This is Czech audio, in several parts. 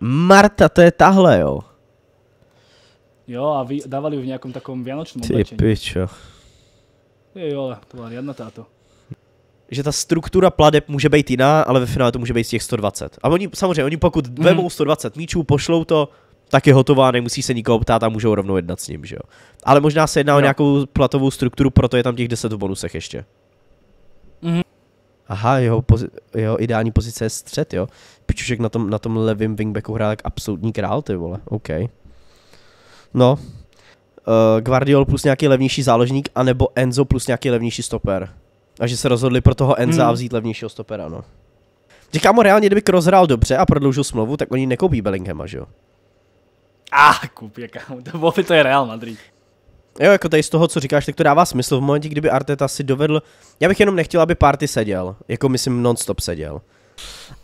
Marta, to je tahle, jo. Jo, a vy, dávali ju v nejakom takom vianočnom Ty oblečení. pičo. Jo, to byla riadna táto. Že ta struktura pladeb může být jiná, ale ve finále to může být z těch 120. A oni, samozřejmě, oni pokud mm. vemou 120 míčů, pošlou to, tak je hotová, nemusí se nikoho ptát a můžou rovnou jednat s ním, že jo. Ale možná se jedná jo. o nějakou platovou strukturu, proto je tam těch 10 v bonusech ještě. Mm. Aha, jeho, pozi- jeho ideální pozice je střed, jo. Pičušek na tom, na tom levém wingbacku hrál jak absolutní král, ty vole, OK. No, uh, Guardiol plus nějaký levnější záložník, anebo Enzo plus nějaký levnější stoper. A že se rozhodli pro toho Enza hmm. a vzít levnějšího stopera, no. Říkám mu reálně, kdyby rozhrál dobře a prodloužil smlouvu, tak oni nekoupí Bellinghama, že jo? A ah, kup je kámo, to, bylo, to je Real Madrid. Jo, jako tady z toho, co říkáš, tak to dává smysl v momentě, kdyby Arteta si dovedl... Já bych jenom nechtěl, aby party seděl, jako myslím non-stop seděl.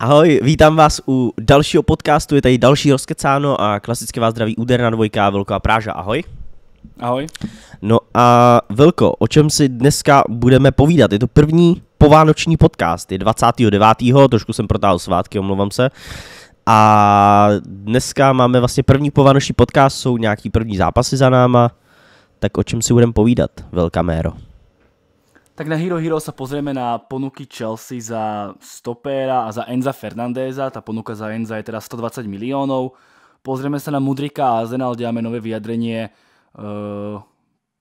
Ahoj, vítám vás u dalšího podcastu, je tady další rozkecáno a klasicky vás zdraví na dvojka Velko a Práža, ahoj. Ahoj. No a Velko, o čem si dneska budeme povídat? Je to první povánoční podcast, je 29. trošku jsem protáhl svátky, omlouvám se. A dneska máme vlastně první povánoční podcast, jsou nějaký první zápasy za náma, tak o čem si budeme povídat, Velka Méro? Tak na Hero Hero sa pozrieme na ponuky Chelsea za Stopera a za Enza Fernandéza. Tá ponuka za Enza je teda 120 miliónov. Pozrieme sa na Mudrika a Arsenal, dáme nové vyjadrenie uh,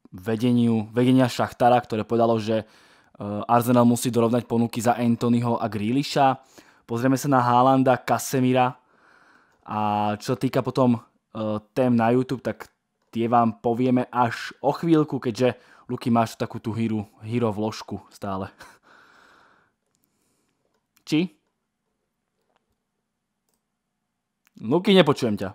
vedeniu, vedenia Šachtara, ktoré povedalo, že uh, Arsenal musí dorovnať ponuky za Anthonyho a Grealisha. Pozrieme sa na Haalanda, Kasemira a čo sa týka potom uh, tém na YouTube, tak tie vám povieme až o chvíľku, keďže Luky, máš takú tú hero, hero vložku stále. Či? Luky, nepočujem ťa.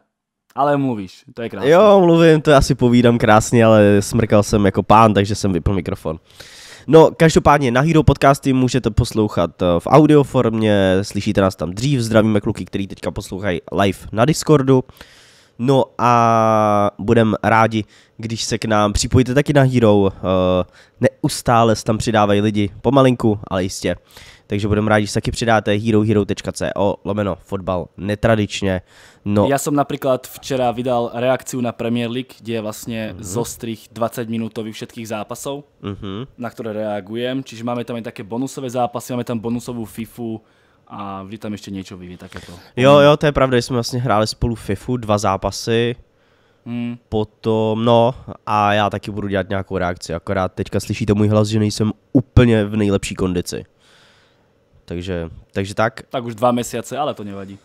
Ale mluvíš, to je krásné. Jo, mluvím, to asi povídám krásně, ale smrkal jsem jako pán, takže jsem vypl mikrofon. No, každopádně na Hero podcasty můžete poslouchat eh, v audio formě, slyšíte nás tam dřív, zdravíme kluky, který teďka poslouchají live na Discordu. Uh, No a budeme rádi, když se k nám připojíte taky na Hero. Eh, neustále se tam přidávají lidi, pomalinku, ale jistě. Takže budeme rádi, když se taky přidáte herohero.co lomeno fotbal netradičně. No. já som například včera vydal reakci na Premier League, kde je vlastně mm-hmm. zo 20 minutových všetkých zápasů, mm-hmm. na které reagujem. Čiže máme tam i také bonusové zápasy, máme tam bonusovou FIFU, a vždy tam ještě něco vyví, tak to. Jako- jo, jo, to je pravda, jsme vlastně hráli spolu FIFU, dva zápasy, Hmm. Potom, no, a já taky budu dělat nějakou reakci, akorát teďka slyšíte můj hlas, že nejsem úplně v nejlepší kondici. Takže, takže tak. Tak už dva měsíce, ale to nevadí.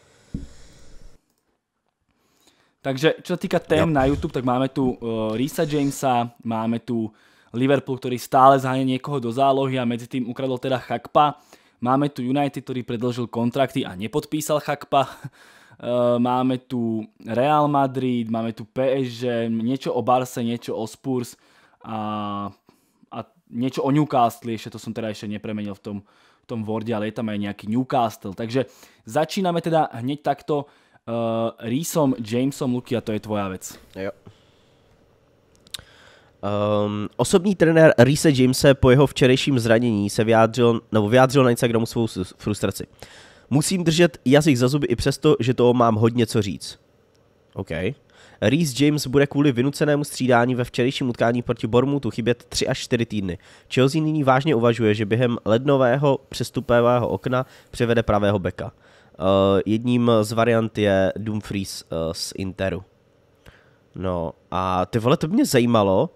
Takže, co se týká tém jo. na YouTube, tak máme tu uh, Risa Jamesa, máme tu Liverpool, který stále zháně někoho do zálohy a mezi tím ukradl teda Chakpa. Máme tu United, ktorý predlžil kontrakty a nepodpísal Chakpa. Eh, máme tu Real Madrid, máme tu PSG, niečo o Barse, niečo o Spurs a, a niečo o Newcastle, ešte to som teda ešte nepremenil v tom, v tom Worde, ale je tam aj nejaký Newcastle. Takže začíname teda hneď takto uh, Reesom, Jamesom, Luky a to je tvoja vec. Jo. Um, osobní trenér Reese Jamese po jeho včerejším zranění se vyjádřil, nebo vyjádřil na Instagramu svou frustraci. Musím držet jazyk za zuby i přesto, že toho mám hodně co říct. OK. Reese James bude kvůli vynucenému střídání ve včerejším utkání proti Bormutu chybět 3 až 4 týdny. Chelsea nyní vážně uvažuje, že během lednového přestupového okna převede pravého beka. Uh, jedním z variant je Dumfries uh, z Interu. No a ty vole, to mě zajímalo,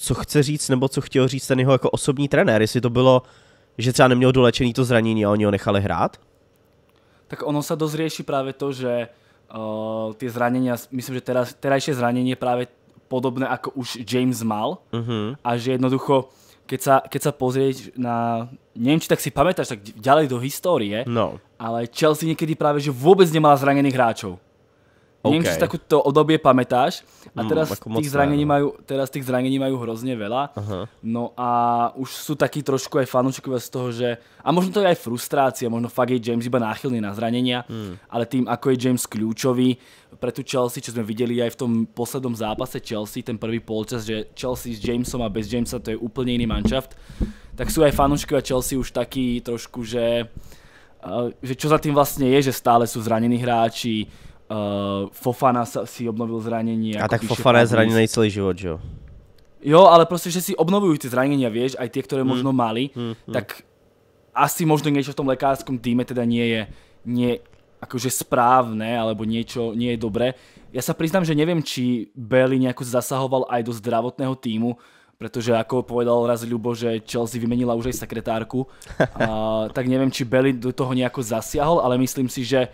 co chce říct nebo co chtěl říct ten jeho jako osobní trenér, jestli to bylo, že třeba neměl dolečený to zranění a oni ho nechali hrát? Tak ono se dosť právě to, že uh, ty zranění, myslím, že teraz, terajšie zranění je právě podobné, jako už James mal. Uh-huh. A že jednoducho, keď sa, keď sa pozrieš na... Neviem, či tak si pamätáš, tak ďalej do histórie, no. ale Chelsea niekedy práve, že vôbec nemala zranených hráčov. Okay. Neviem, či si takúto obdobie pamätáš. A teraz, mm, tých, zranení majú, teraz tých zranení majú hrozne veľa. Aha. No a už sú takí trošku aj fanúšikovia z toho, že... A možno to je aj frustrácia, možno fakt je James iba náchylný na zranenia, mm. ale tým, ako je James kľúčový pre tú Chelsea, čo sme videli aj v tom poslednom zápase Chelsea, ten prvý polčas, že Chelsea s Jamesom a bez Jamesa to je úplne iný manšaft, tak sú aj fanúšikovia Chelsea už takí trošku, že eh, že čo za tým vlastne je, že stále sú zranení hráči, Uh, Fofana si obnovil zranění. A jako tak Fofana je zraněný celý život, že jo? Jo, ale prostě, že si obnovujú ty zranenia, vieš, aj tie, ktoré hmm. možno mali, mm, hmm. tak asi možno niečo v tom lekárskom týme teda nie je nie, akože správne, alebo niečo nie je dobré. Ja sa priznám, že neviem, či Bailey nejako zasahoval aj do zdravotného týmu, pretože ako povedal raz Ľubo, že Chelsea vymenila už aj sekretárku, a, tak neviem, či Bailey do toho nejako zasiahol, ale myslím si, že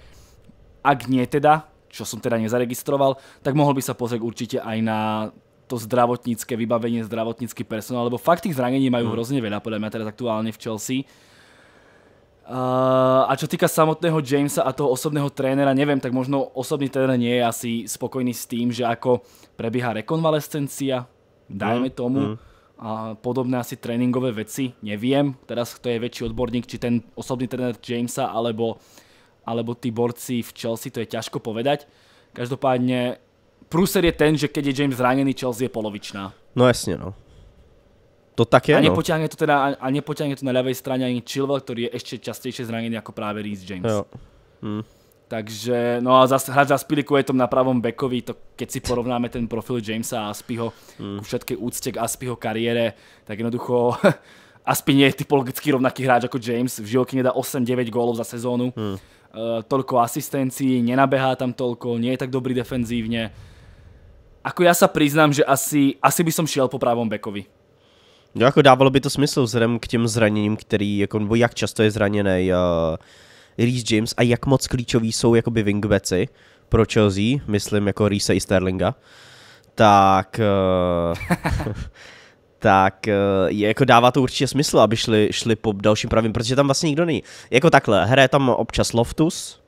ak nie teda, čo som teda nezaregistroval, tak mohol by sa pozrieť určite aj na to zdravotnícke vybavenie, zdravotnícky personál, lebo fakt tých zranení majú mhm. hrozne veľa, podľa mňa teraz aktuálne v Chelsea. Uh, a čo týka samotného Jamesa a toho osobného trénera, neviem, tak možno osobný tréner nie je asi spokojný s tým, že ako prebieha rekonvalescencia, dajme mhm. tomu, mhm. a podobné asi tréningové veci, neviem, teraz kto je väčší odborník, či ten osobný tréner Jamesa, alebo uh, alebo tí borci v Chelsea, to je ťažko povedať. Každopádne prúser je ten, že keď je James zranený, Chelsea je polovičná. No jasne, no. To tak je, a no. nepoťahne no. to teda, a nepoťahne to na ľavej strane ani Chilwell, ktorý je ešte častejšie zranený ako práve Reece James. Jo. Hm. Takže, no a zase hrať za tom na pravom bekovi, to keď si porovnáme ten profil Jamesa a Aspiho, mm. ku všetkej úcte k Aspiho kariére, tak jednoducho Aspi nie je typologicky rovnaký hráč ako James, v Žilky nedá 8-9 gólov za sezónu. Mm. Eh, toľko asistencií, nenabehá tam toľko, nie je tak dobrý defenzívne. Ako já sa přiznám, že asi, asi by som šiel po pravom bekovi. No ako dávalo by to smysl vzhledem k tým zraněním, který, jako, nebo jak často je zranený uh, eh, Reece James a jak moc klíčoví sú jakoby wingbacki pro Chelsea, myslím jako Reese i Sterlinga, tak... Uh, tak eh, je, jako dává to určitě smysl, aby šli, šli po dalším pravým, protože tam vlastně nikdo není. Jako takhle, hraje tam občas Loftus,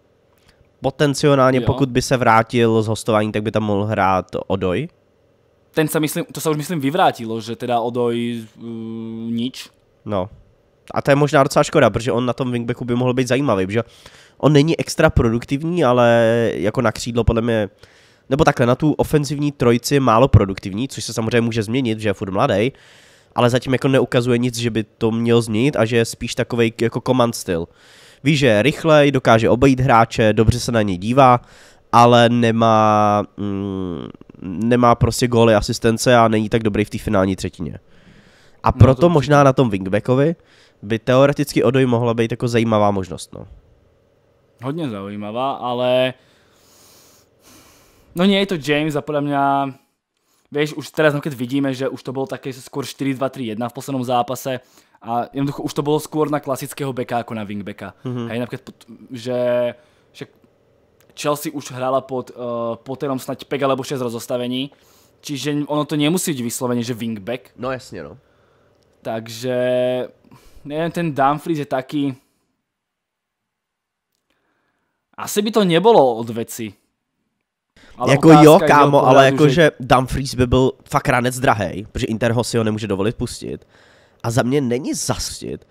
potenciálně jo. pokud by se vrátil z hostování, tak by tam mohl hrát Odoj. Ten se myslím, to se už myslím vyvrátilo, že teda Odoj uh, nič. No. A to je možná docela škoda, protože on na tom wingbacku by mohl být zajímavý, že on není extra produktivní, ale jako na křídlo podle mě nebo takhle na tu ofenzivní trojici málo produktivní, což se samozřejmě může změnit, že je furt mladý, ale zatím jako neukazuje nic, že by to měl změnit a že je spíš takový jako command styl. Ví, že je rychlej, dokáže obejít hráče, dobře se na ně dívá, ale nemá, mm, nemá prostě góly asistence a není tak dobrý v té finální třetině. A proto no to možná na tom wingbackovi by teoreticky Odoj mohla být jako zajímavá možnost. No. Hodně zajímavá, ale uh, No nie je to James a podľa mňa vieš, už teraz no keď vidíme, že už to bolo také skôr 4-2-3-1 v poslednom zápase a jednoducho už to bolo skôr na klasického beka ako na wingbacka. Mm-hmm. napríklad, že však Chelsea už hrála pod uh, Potterom snad 5 alebo 6 rozostavení, čiže ono to nemusí byť vyslovene, že wingback. No jasne, no. Takže, neviem, ten Dumfries je taký... Asi by to nebolo od veci ale jako jo, kámo, ale jakože že... Dumfries by byl fakt ranec drahej, protože Inter ho si ho nemůže dovolit pustit. A za mě není zastit.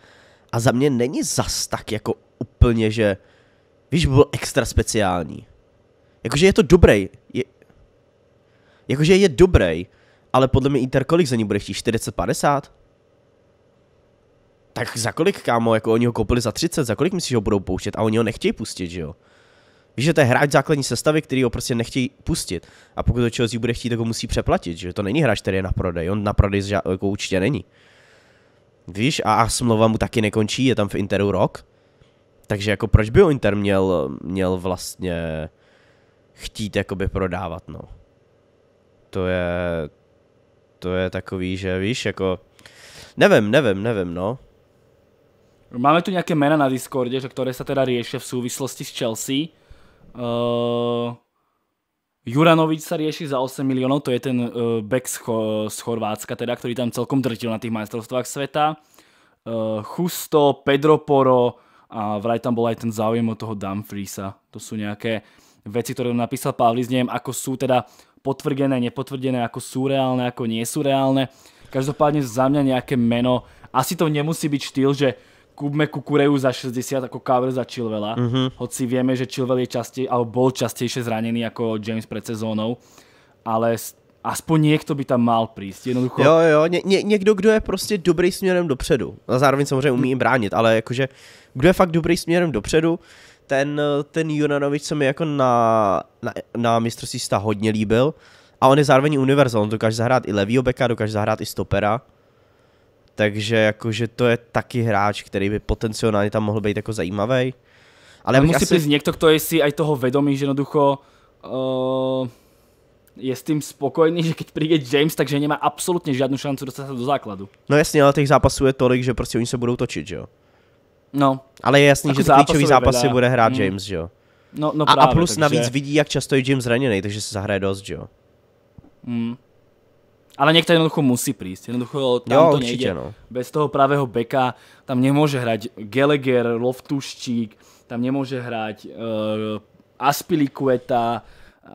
A za mě není zas tak jako úplně, že víš, by byl extra speciální. Jakože je to dobrý. Je, jakože je dobrý, ale podle mě Inter kolik za ní bude chtít? 40-50? Tak za kolik, kámo? Jako oni ho koupili za 30, za kolik myslíš, že ho budou pouštět? A oni ho nechtějí pustit, že jo? Víš, že to je hráč základní sestavy, který ho prostě nechtějí pustit. A pokud to Chelsea bude chtít, tak ho musí přeplatit, že to není hráč, který je na prodej. On na prodej jako určitě není. Víš, a, a smlouva mu taky nekončí, je tam v Interu rok. Takže jako proč by ho Inter měl, měl vlastně chtít jakoby prodávat, no. To je, to je takový, že víš, jako, nevím, nevím, nevím, no. Máme tu nějaké jména na Discordě, že které se teda rieše v souvislosti s Chelsea. Uh, eh, Juranovič sa rieši za 8 miliónov, to je ten uh, back z, Ch z Chorvátska, teda, ktorý tam celkom drtil na tých majstrovstvách sveta. Uh, eh, Chusto, Pedro Poro a vraj tam bol aj ten záujem od toho Dumfriesa. To sú nejaké veci, ktoré napísal Pavlis, neviem, ako sú teda potvrdené, nepotvrdené, ako sú reálne, ako nie sú reálne. Každopádne za mňa nejaké meno. Asi to nemusí byť štýl, že kúpme Kukureju za 60 ako cover za Chilvela, mm-hmm. hoci vieme, že Chilvel je častej, alebo bol častejšie zranený ako James pred sezónou, ale aspoň někdo by tam mal prísť. Jednoducho... Jo, jo, ně, ně, někdo, kdo je prostě dobrý směrem dopředu. A zároveň samozřejmě umí im bránit, ale jakože, kdo je fakt dobrý směrem dopředu, ten, ten Junanovič sa mi jako na, na, na mistrovství sta hodně líbil. A on je zároveň univerzál, on dokáže zahrát i levýho beka, dokáže zahrát i stopera. Takže jakože to je taky hráč, který by potenciálně tam mohl být jako zajímavý. Ale musí asi... prísť někdo, kdo je si aj toho vědomý, že jednoducho uh, je s tím spokojený, že když přijde James, takže nemá absolutně žádnou šanci dostat se do základu. No jasně, ale těch zápasů je tolik, že prostě oni se budou točit, že jo? No. Ale je jasný, jako že ty klíčový zápasy vedá. bude hrát mm. James, že jo? No, no a, a plus takže... navíc vidí, jak často je James zraněný, takže se zahraje dost, že jo? Mm. Ale niekto jednoducho musí prísť. Jednoducho tam jo, to určite, nejde. No. Bez toho pravého beka tam nemôže hrať Gallagher, Loftuščík, tam nemôže hrať uh, eh, Aspilikueta,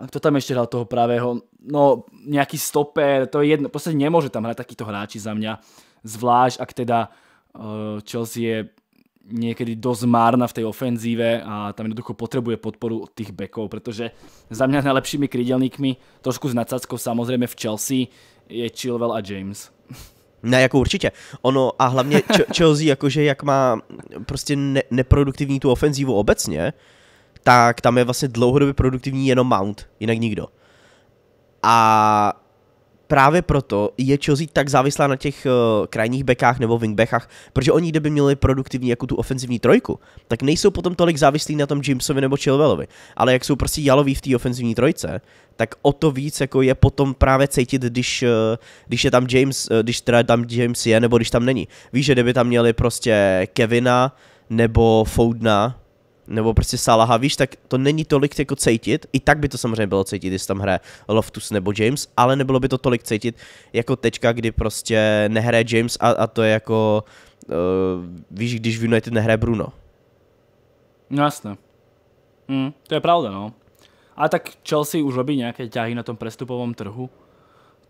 kto tam ešte hral toho pravého? No, nejaký stoper, to je jedno. V prostě nemůže nemôže tam hrať takýto hráči za mňa. Zvlášť, ak teda uh, Chelsea je niekedy dosť márna v tej ofenzíve a tam jednoducho potrebuje podporu tých bekov, pretože za mňa najlepšími krydelníkmi, trošku s nadsackou samozrejme v Chelsea, je Chilwell a James. Ne, jako určitě. Ono a hlavně Chelsea, jakože jak má prostě ne- neproduktivní tu ofenzívu obecně, tak tam je vlastně dlouhodobě produktivní jenom Mount, jinak nikdo. A právě proto je Chelsea tak závislá na těch uh, krajních bekách nebo wingbackách, protože oni kdyby měli produktivní jako tu ofenzivní trojku, tak nejsou potom tolik závislí na tom Jamesovi nebo Chilwellovi, ale jak jsou prostě jaloví v té ofenzivní trojce, tak o to víc jako je potom právě cítit, když, uh, když je tam James, uh, když teda tam James je nebo když tam není. Víš, že kdyby tam měli prostě Kevina nebo Foudna, nebo prostě Salaha, víš, tak to není tolik jako cejtit, i tak by to samozřejmě bylo cejtit, jestli tam hraje Loftus nebo James, ale nebylo by to tolik cejtit jako teďka, kdy prostě nehraje James a, a to je jako, uh, víš, když v United nehraje Bruno. No jasné. Mm, to je pravda, no. A tak Chelsea už robí nějaké ťahy na tom prestupovém trhu,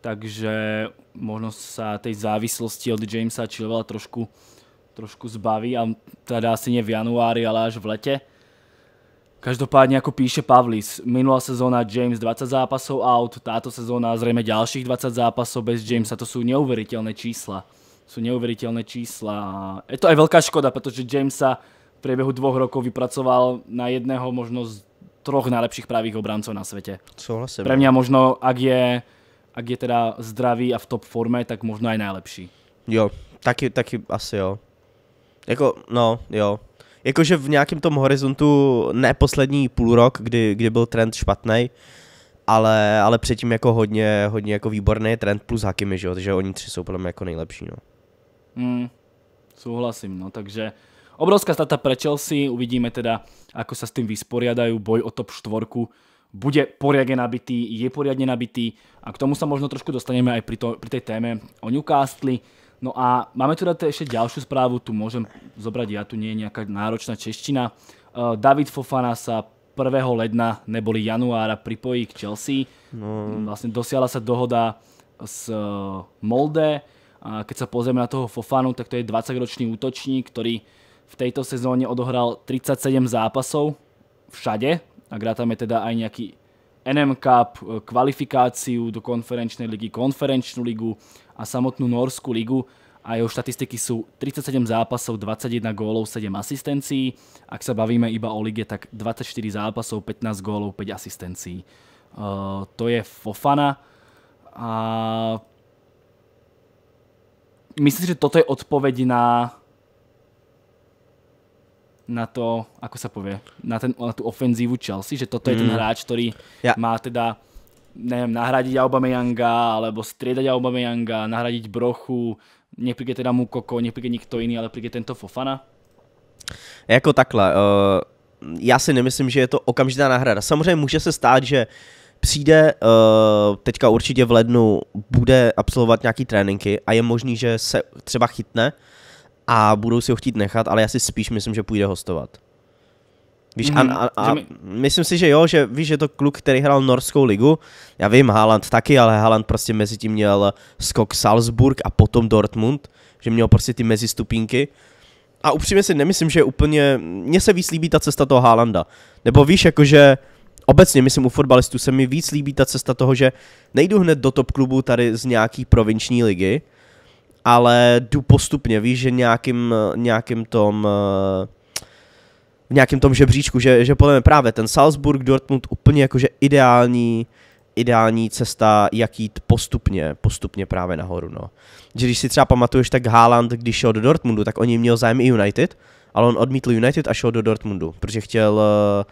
takže možno sa tej závislosti od Jamesa a trošku trošku zbaví a teda asi nie v januári, ale až v lete. Každopádně, jako píše Pavlis, minulá sezóna James 20 zápasov out, táto sezóna zrejme dalších 20 zápasov bez Jamesa, to jsou neuvěřitelné čísla. Jsou neuvěřitelné čísla. Je to aj velká škoda, protože Jamesa v priebehu dvoch rokov vypracoval na jedného možno z troch najlepších pravých obrancov na svete. Souhlasím. Pre mňa možno, ak je, ak je teda zdravý a v top forme, tak možno aj najlepší. Jo, taky, taky asi jo. Jako, no, jo. Jakože v nějakém tom horizontu ne poslední půl rok, kdy, kdy byl trend špatný, ale, ale předtím jako hodně, hodně jako výborný trend plus Hakimi, že jo, takže oni tři jsou podle mě jako nejlepší, no. Mm, souhlasím. no, takže obrovská stata pre Chelsea, uvidíme teda, ako sa s tým vysporiadajú, boj o top štvorku bude poriadne nabitý, je poriadne nabitý a k tomu sa možno trošku dostaneme aj pri, to, pri tej téme o Newcastle. No a máme tu teda ešte ďalšiu správu, tu môžem zobrať ja, tu nie je nejaká náročná čeština. Eh, David Fofana sa 1. ledna, neboli januára, pripojí k Chelsea. No. Vlastne dosiala sa dohoda s eh, Molde. A keď sa pozrieme na toho Fofanu, tak to je 20-ročný útočník, ktorý v tejto sezóne odohral 37 zápasov všade. A je teda aj nejaký NM Cup, eh, kvalifikáciu do konferenčnej ligy, konferenčnú ligu a samotnú Norskú ligu a jeho štatistiky sú 37 zápasov, 21 gólov, 7 asistencií. Ak sa bavíme iba o lige, tak 24 zápasov, 15 gólov, 5 asistencií. Uh, to je Fofana. A... Myslím si, že toto je odpoveď na na to, ako sa povie, na, ten, na tú ofenzívu Chelsea, že toto mm. je ten mm. hráč, ktorý ja. má teda neviem, nahradiť Aubameyanga, alebo striedať Aubameyanga, nahradiť Brochu, nepríde teda mu Koko, nepríde nikto iný, ale príde tento Fofana? Jako takhle, uh, já si nemyslím, že je to okamžitá náhrada. Samozřejmě může se stát, že přijde uh, teďka určitě v lednu, bude absolvovat nějaký tréninky a je možný, že se třeba chytne, uh, a budou si ho chtít nechat, ale já si spíš myslím, že půjde hostovat. Víš, mm, a, a, a my... myslím si, že jo, že víš, že to kluk, který hrál norskou ligu, já vím, Haaland taky, ale Haaland prostě mezi tím měl skok Salzburg a potom Dortmund, že měl prostě ty mezistupínky. A upřímně si nemyslím, že úplně, mně se víc líbí ta cesta toho Haalanda. Nebo víš, jakože obecně, myslím, u fotbalistů se mi víc líbí ta cesta toho, že nejdu hned do top klubu tady z nějaký provinční ligy, ale jdu postupně, víš, že nějakým, nějakým tom eh, v nějakém tom žebříčku, že, že podle mě právě ten Salzburg, Dortmund úplně jakože ideální, ideální cesta, jak jít postupně, postupně právě nahoru, no. Že když si třeba pamatuješ, tak Haaland, když šel do Dortmundu, tak oni měl zájem i United, ale on odmítl United a šel do Dortmundu, protože chtěl, eh,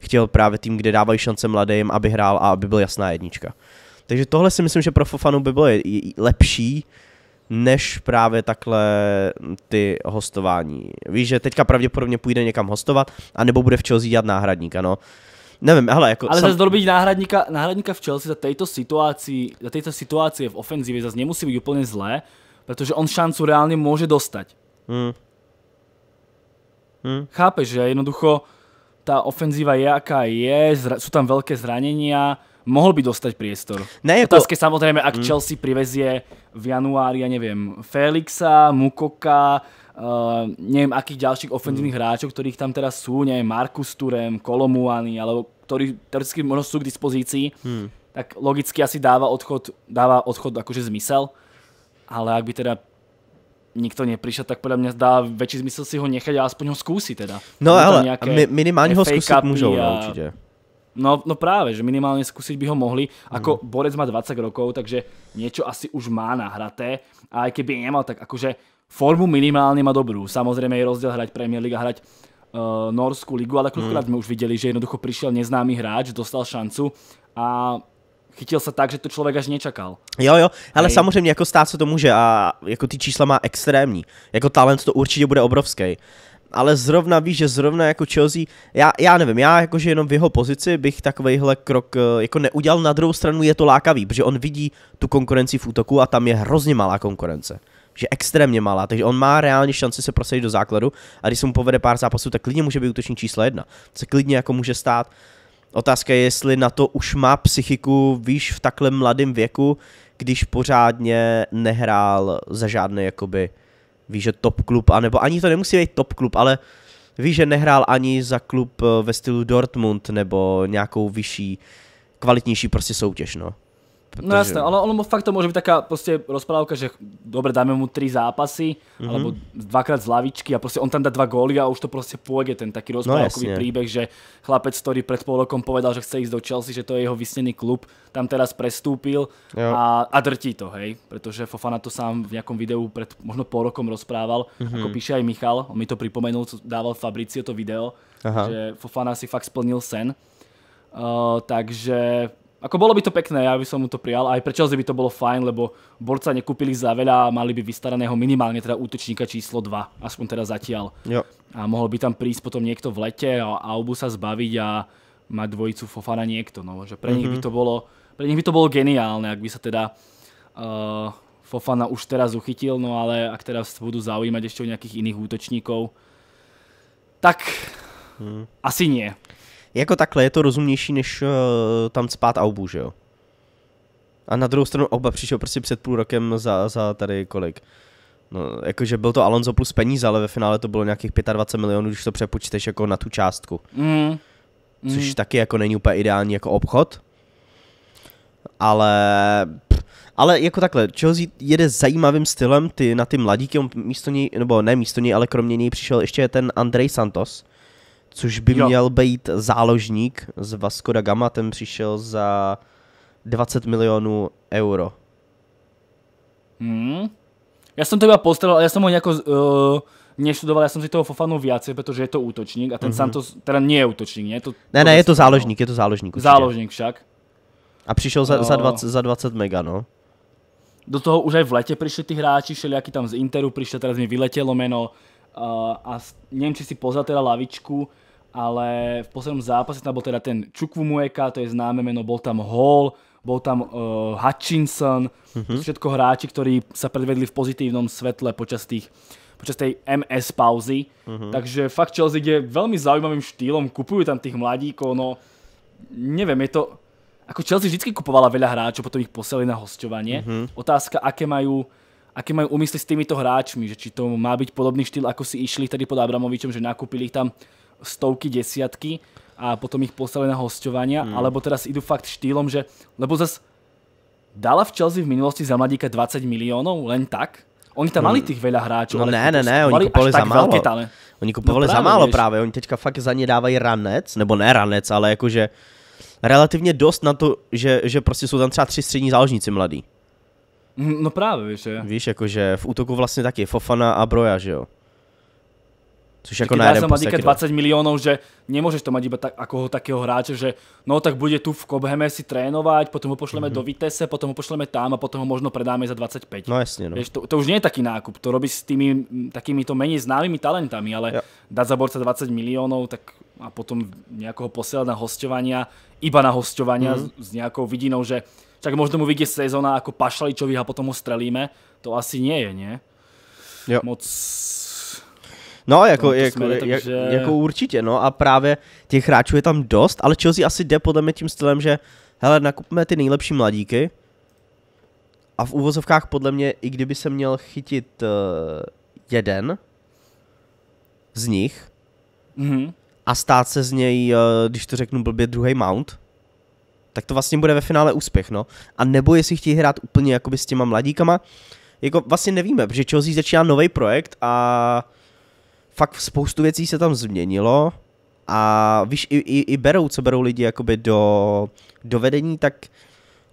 chtěl právě tým, kde dávají šance mladým, aby hrál a aby byl jasná jednička. Takže tohle si myslím, že pro Fofanu by bylo lepší, než právě takhle ty hostování. Víš, že teďka pravděpodobně půjde někam hostovat, anebo bude v Chelsea dělat náhradníka, no. Nevím, hele, jako... Ale sam... zase dobít náhradníka, náhradníka v Chelsea za této situaci, za této situaci v ofenzivě zase nemusí být úplně zlé, protože on šancu reálně může dostať. Hmm. Hmm. Chápeš, že jednoducho ta ofenzíva je, jaká je, jsou tam tam zranění a mohl by dostať priestor. Ne, jako... Otázka samozrejme, ak hmm. Chelsea privezie v januári, ja neviem, Felixa, Mukoka, uh, neviem akých ďalších ofenzívnych mm. hráčov, ktorých tam teraz sú, neviem, Markus Turem, Kolomuani, alebo ktorí teoreticky možno sú k dispozícii, mm. tak logicky asi dáva odchod, dáva odchod akože zmysel, ale ak by teda nikto neprišiel, tak podľa mňa dá větší zmysel si ho nechať a aspoň ho zkusit teda. No ale minimálne minimálně ho zkusit můžou, a... No, no práve, že minimálne skúsiť by ho mohli. Ako mm. Borec má 20 rokov, takže niečo asi už má nahraté. A aj keby nemal, tak akože formu minimálne má dobrú. Samozrejme je rozdiel hrať Premier League a hrať uh, eh, Norskú ligu, ale koľkokrát mhm. mm. sme už videli, že jednoducho prišiel neznámy hráč, dostal šancu a chytil se tak, že to člověk až nečakal. Jo, jo, ale Hej. samozřejmě jako stát se to může a jako ty čísla má extrémní. Jako talent to určitě bude obrovský ale zrovna víš, že zrovna jako Chelsea, já, já nevím, já jakože jenom v jeho pozici bych takovýhle krok eh, jako neudělal, na druhou stranu je to lákavý, protože on vidí tu konkurenci v útoku a tam je hrozně malá konkurence že extrémně malá, takže on má reálně šanci se prosadit do základu a když se mu povede pár zápasů, tak klidně může být útočník číslo jedna. se klidně jako může stát. Otázka je, jestli na to už má psychiku, víš, v takhle mladém věku, když pořádně nehrál za žádný jakoby uh, víš, že top klub, anebo ani to nemusí být top klub, ale víš, že nehrál ani za klub eh, ve stylu Dortmund nebo nějakou vyšší, kvalitnější prostě soutěž, no. No protože... No jasné, ono, ono fakt to může být taká prostě rozprávka, že dobře dáme mu tři zápasy, mm-hmm. alebo dvakrát z lavičky a prostě on tam dá dva góly a už to prostě půjde ten taký no rozprávkový no, příběh, že chlapec, který před půl rokom povedal, že chce jít do Chelsea, že to je jeho vysněný klub, tam teraz prestúpil a, a drtí to, hej, protože Fofana to sám v nějakom videu před možno pol rokom rozprával, mm-hmm. ako píše aj Michal, on mi to připomenul, co dával Fabricio to video, Aha. že Fofana si fakt splnil sen. Uh, takže Ako bolo by to pekné, ja by som mu to prijal, aj prečo by to bolo fajn, lebo borca nekúpili za veľa a mali by vystaraného minimálne teda útočníka číslo 2, aspoň teda zatiaľ. Jo. A mohol by tam prísť potom niekto v lete a Aubu sa zbaviť a mať dvojicu Fofana niekto, no, že pre mm-hmm. nich by mhm. to bolo, pre nich by to bolo geniálne, ak by sa teda uh, Fofana už teraz uchytil, no ale ak teraz budú zaujímať ešte o nejakých iných útočníkov, tak hmm. asi nie. Jako takhle je to rozumnější, než uh, tam spát aubu, že jo? A na druhou stranu oba přišel prostě před půl rokem za, za tady kolik. No, jakože byl to Alonso plus peníze, ale ve finále to bylo nějakých 25 milionů, když to přepočteš jako na tu částku. Mm. Mm. Což taky jako není úplně ideální jako obchod. Ale ale jako takhle, Chelsea jede zajímavým stylem ty, na ty mladíky, on místo něj, nebo ne místo něj, ale kromě něj přišel ještě ten Andrej Santos, což by jo. měl být záložník z Vasco da Gama, ten přišel za 20 milionů euro. Hmm. Já jsem to iba postrel, ale já jsem ho nějak uh, eh, neštudoval, já jsem si toho Fofanu viacej, protože je to útočník a ten mm-hmm. Santos teda není útočník, ne? To, ne, to ne, je to záložník, je to záložník. Určitě. Záložník však. A přišel za, no. za, 20, za 20 mega, no. Do toho už aj v lete prišli tí hráči, všelijakí tam z Interu prišli, teraz mi vyletelo meno uh, eh, a neviem, či si pozrel teda lavičku, ale v poslednom zápase tam bol teda ten Mueka, to je známe meno, bol tam Hall, bol tam uh, Hutchinson, uh-huh. všetko hráči, ktorí sa predvedli v pozitívnom svetle počas tých počas tej MS pauzy. Uh-huh. Takže fakt Chelsea ide veľmi zaujímavým štýlom, kupujú tam tých mladíkov, no neviem, je to... Ako Chelsea vždy kupovala veľa hráčov, potom ich poseli na hostovanie. Uh-huh. Mhm. Otázka, aké majú aké majú úmysly s týmito hráčmi, že či to má byť podobný štýl, ako si išli tedy pod Abramovičom, že nakúpili ich tam stovky, desiatky a potom ich poslali na hostovania, hmm. alebo teraz idú fakt štýlom, že, lebo zas dala v Chelsea v minulosti za mladíka 20 miliónov, len tak? Oni tam no, mali tých veľa hráčov. No ne, ne, ne, oni kupovali za málo. Veľké oni no kupovali no za málo víš. oni teďka fakt za ne dávají ranec, nebo ne ranec, ale jakože relativně dost na to, že, že prostě jsou tam třeba tři střední záložníci mladí. Hm, no právě, víš, že? Víš, jakože v útoku vlastně taky Fofana a Broja, že jo. Což jako na jeden 20 miliónov, že nemôžeš to mať iba tak, ako ho takého hráča, že no tak bude tu v Kobheme si trénovať, potom ho pošleme mm -hmm. do mhm. Vitesse, potom ho pošleme tam a potom ho možno predáme za 25. No jasne, no. Vieš, to, to, už nie je taký nákup, to robí s tými takýmito menej známymi talentami, ale ja. dať za borca 20 miliónov, tak a potom nejakého posielať na hostovania, iba na hostovania mm -hmm. s, nejakou vidinou, že tak možno mu vyjde sezóna ako Pašaličovi a potom ho strelíme, to asi nie je, nie? Jo. Moc No, no, jako, no, jako, jak, takže... jako určitě, no a právě těch hráčů je tam dost, ale Chelsea asi jde podle mě tím stylem, že hele, nakupme ty nejlepší mladíky a v úvozovkách podle mě, i kdyby se měl chytit uh, jeden z nich mm-hmm. a stát se z něj, uh, když to řeknu blbě, druhý mount, tak to vlastně bude ve finále úspěch, no. A nebo jestli chtějí hrát úplně jakoby s těma mladíkama, jako vlastně nevíme, protože Chelsea začíná nový projekt a fakt spoustu věcí se tam změnilo a víš, i, i, i berou, co berou lidi jakoby do, do vedení, tak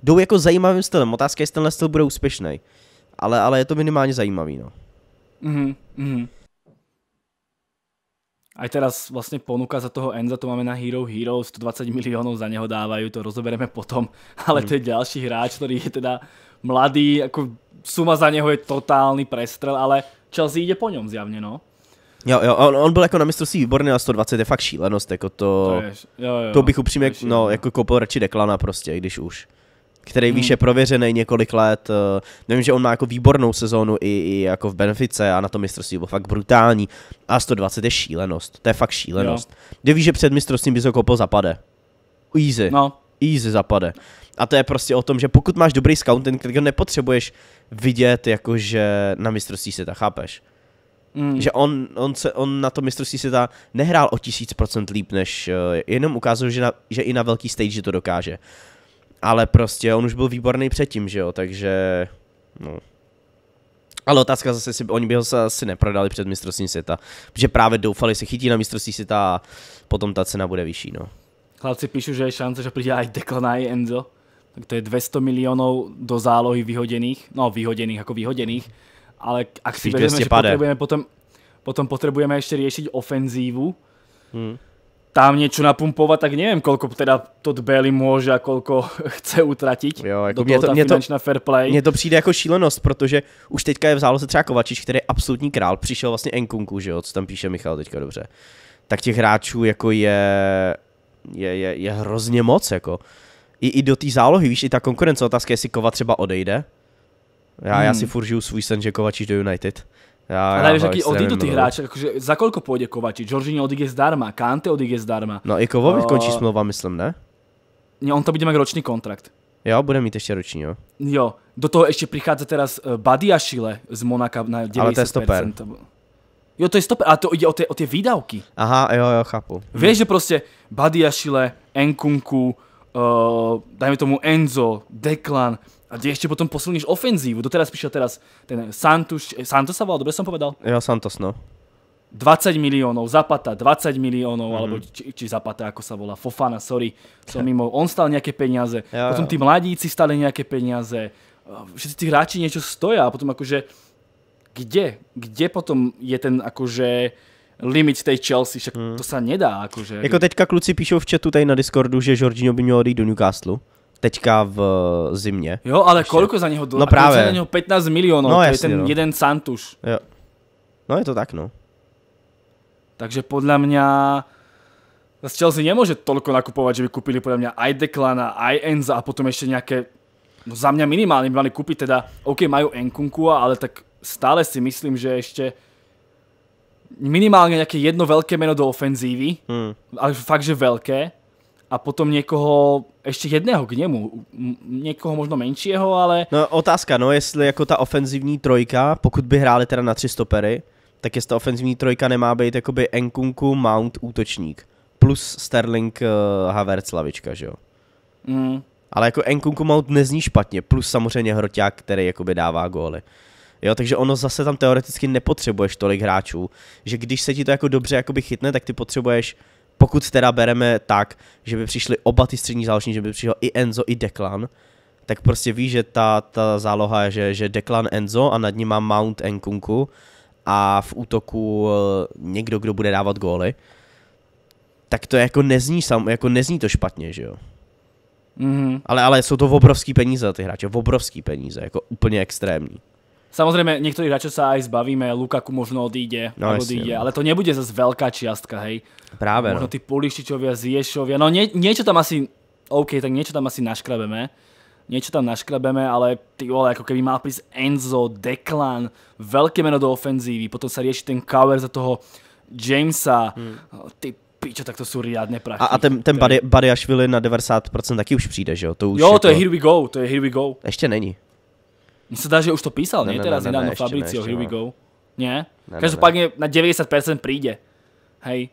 jdou jako zajímavým stylem. Otázka je, jestli tenhle styl bude úspěšný. Ale, ale je to minimálně zajímavý, no. Mhm, mhm. A teraz vlastně ponuka za toho Enza, to máme na Hero Hero, 120 milionů za něho dávají. to rozobereme potom, ale mm. to je další hráč, který je teda mladý, jako suma za něho je totální prestrel, ale Chelsea jde po něm zjavně, no. Jo, jo, on, on byl jako na mistrovství výborný, a 120 je fakt šílenost, jako to, to, je, jo, jo, to bych upřímně, to no, jako koupil radši Deklana prostě, když už který hmm. víš je prověřený několik let. Eh, nevím, že on má jako výbornou sezónu i, i jako v Benfice a na tom mistrovství byl fakt brutální. A 120 je šílenost, to je fakt šílenost. Jo. Kde víš, že před mistrovstvím bys ho koupil zapade. Easy. No. Easy zapade. A to je prostě o tom, že pokud máš dobrý scouting, tak ho nepotřebuješ vidět jakože na mistrovství se ta chápeš. Mm. Že on, on, se, on na to mistrovství světa nehrál o tisíc procent líp, než uh, jenom ukázal, že, na, že i na velký stage to dokáže. Ale prostě on už byl výborný předtím, že jo, takže... No. Ale otázka zase, si, oni by ho se asi neprodali před mistrovstvím světa. Protože právě doufali, se chytí na mistrovství světa a potom ta cena bude vyšší, no. Chlapci píšu, že je šance, že přijde i Declan i Enzo. Tak to je 200 milionů do zálohy vyhodených, no vyhodených jako vyhodených. Mm ale ak si vezmeme, že potrebujeme potom, potom potrebujeme ešte riešiť ofenzívu, hmm. tam niečo napumpovať, tak neviem, koľko teda Todd Bailey môže a koľko chce utratit. Jo, jako do mě to, mě to, fair play. Mne to přijde jako šílenosť, protože už teďka je v záloze třeba Kovačič, který je absolutní král, přišel vlastně Enkunku, že jo, co tam píše Michal teďka dobře. Tak těch hráčů jako je, je, je, je hrozně moc, jako. I, i do té zálohy, víš, i ta konkurence otázka, jestli Kova třeba odejde, já, hmm. já si furt žiju svůj sen, že Kovačič do United. Já, a nevíš, jaký odjdu ty hráči, jakože za kolko půjde Kovačič? Jorginho odjde zdarma, Kante odjde zdarma. No i Kovovi uh, končí smlouva, myslím, ne? Ne, on to bude mít roční kontrakt. Jo, bude mít ještě roční, jo. Jo, do toho ještě přichází teraz eh, Buddy a Šile z Monaka na 90%. Ale to je stoper. Jo, to je stoper, ale to jde o ty, o ty výdavky. Aha, jo, jo, chápu. Víš, že prostě Buddy a Šile, Enkunku, uh, eh, dajme tomu Enzo, Declan a ještě potom posilníš ofenzívu. Doteraz prišiel teraz ten Santos, eh, Santos sa volal, dobře jsem povedal? Jo, Santos, no. 20 miliónov, Zapata 20 miliónov, mm alebo či, či Zapata, ako sa volá, Fofana, sorry, som mimo, on stal nejaké peniaze, ja, potom tí mladíci stali nejaké peniaze, všetci tí hráči niečo stoja a potom akože, kde, kde potom je ten akože limit tej Chelsea, však mm. to sa nedá. Akože, jako teďka kluci píšou v chatu tady na Discordu, že Jorginho by měl odejít do Newcastle teďka v eh, zimě. Jo, ale ještě. koliko za něho dolarů? No právě. Za něho 15 milionů, no, to jasně, je ten no. jeden Santuš. Jo. No je to tak, no. Takže podle mě Zase Chelsea nemůže tolko nakupovat, že by koupili podle mě i Declana, i Enza a potom ještě nějaké, no za mě minimálně by mali koupit teda, OK, mají Enkunku, ale tak stále si myslím, že ještě minimálně nějaké jedno velké meno do ofenzívy, hmm. ale fakt, že velké, a potom někoho, ještě jedného k němu, někoho možno menšího, ale... No otázka, no, jestli jako ta ofenzivní trojka, pokud by hráli teda na tři stopery, tak jestli ta ofenzivní trojka nemá být jakoby Enkunku, Mount, útočník. Plus Sterling, uh, Havertz, lavička, že jo? Mm. Ale jako Enkunku Mount nezní špatně, plus samozřejmě Hroťák, který jakoby dává góly. Jo, takže ono zase tam teoreticky nepotřebuješ tolik hráčů, že když se ti to jako dobře jakoby chytne, tak ty potřebuješ pokud teda bereme tak, že by přišli oba ty střední záložní, že by přišel i Enzo, i Declan, tak prostě víš, že ta, ta záloha je, že, že Declan Enzo a nad ním má Mount Enkunku a v útoku eh, někdo, kdo bude dávat góly, tak to jako nezní, sam, jako nezní to špatně, že jo? Mm-hmm. Ale, ale jsou to obrovský peníze ty hráče, obrovský peníze, jako úplně extrémní. Samozrejme, niektorí hráčov sa aj zbavíme, Lukaku možno odíde, no, odíde no. ale to nebude zase veľká čiastka, hej. Práve. No. Možno no. tí Pulišičovia, Ziešovia, no nie, niečo tam asi, OK, tak niečo tam asi naškrabeme niečo tam naškrabeme, ale ty vole, ako keby mal prísť Enzo, Declan, veľké meno do ofenzívy, potom sa rieši ten cover za toho Jamesa, hmm. ty Píčo, tak to jsou riadne prachy. A, a ten, ten Bariašvili na 90% taky už přijde, že jo? To už jo, to je, to je here we go, to je here we go. Ještě není. Mně sa dá, že už to písal, ne? Teraz nedávno Fabricio, here we go. Nie? Každopádne na 90% príde. Hej.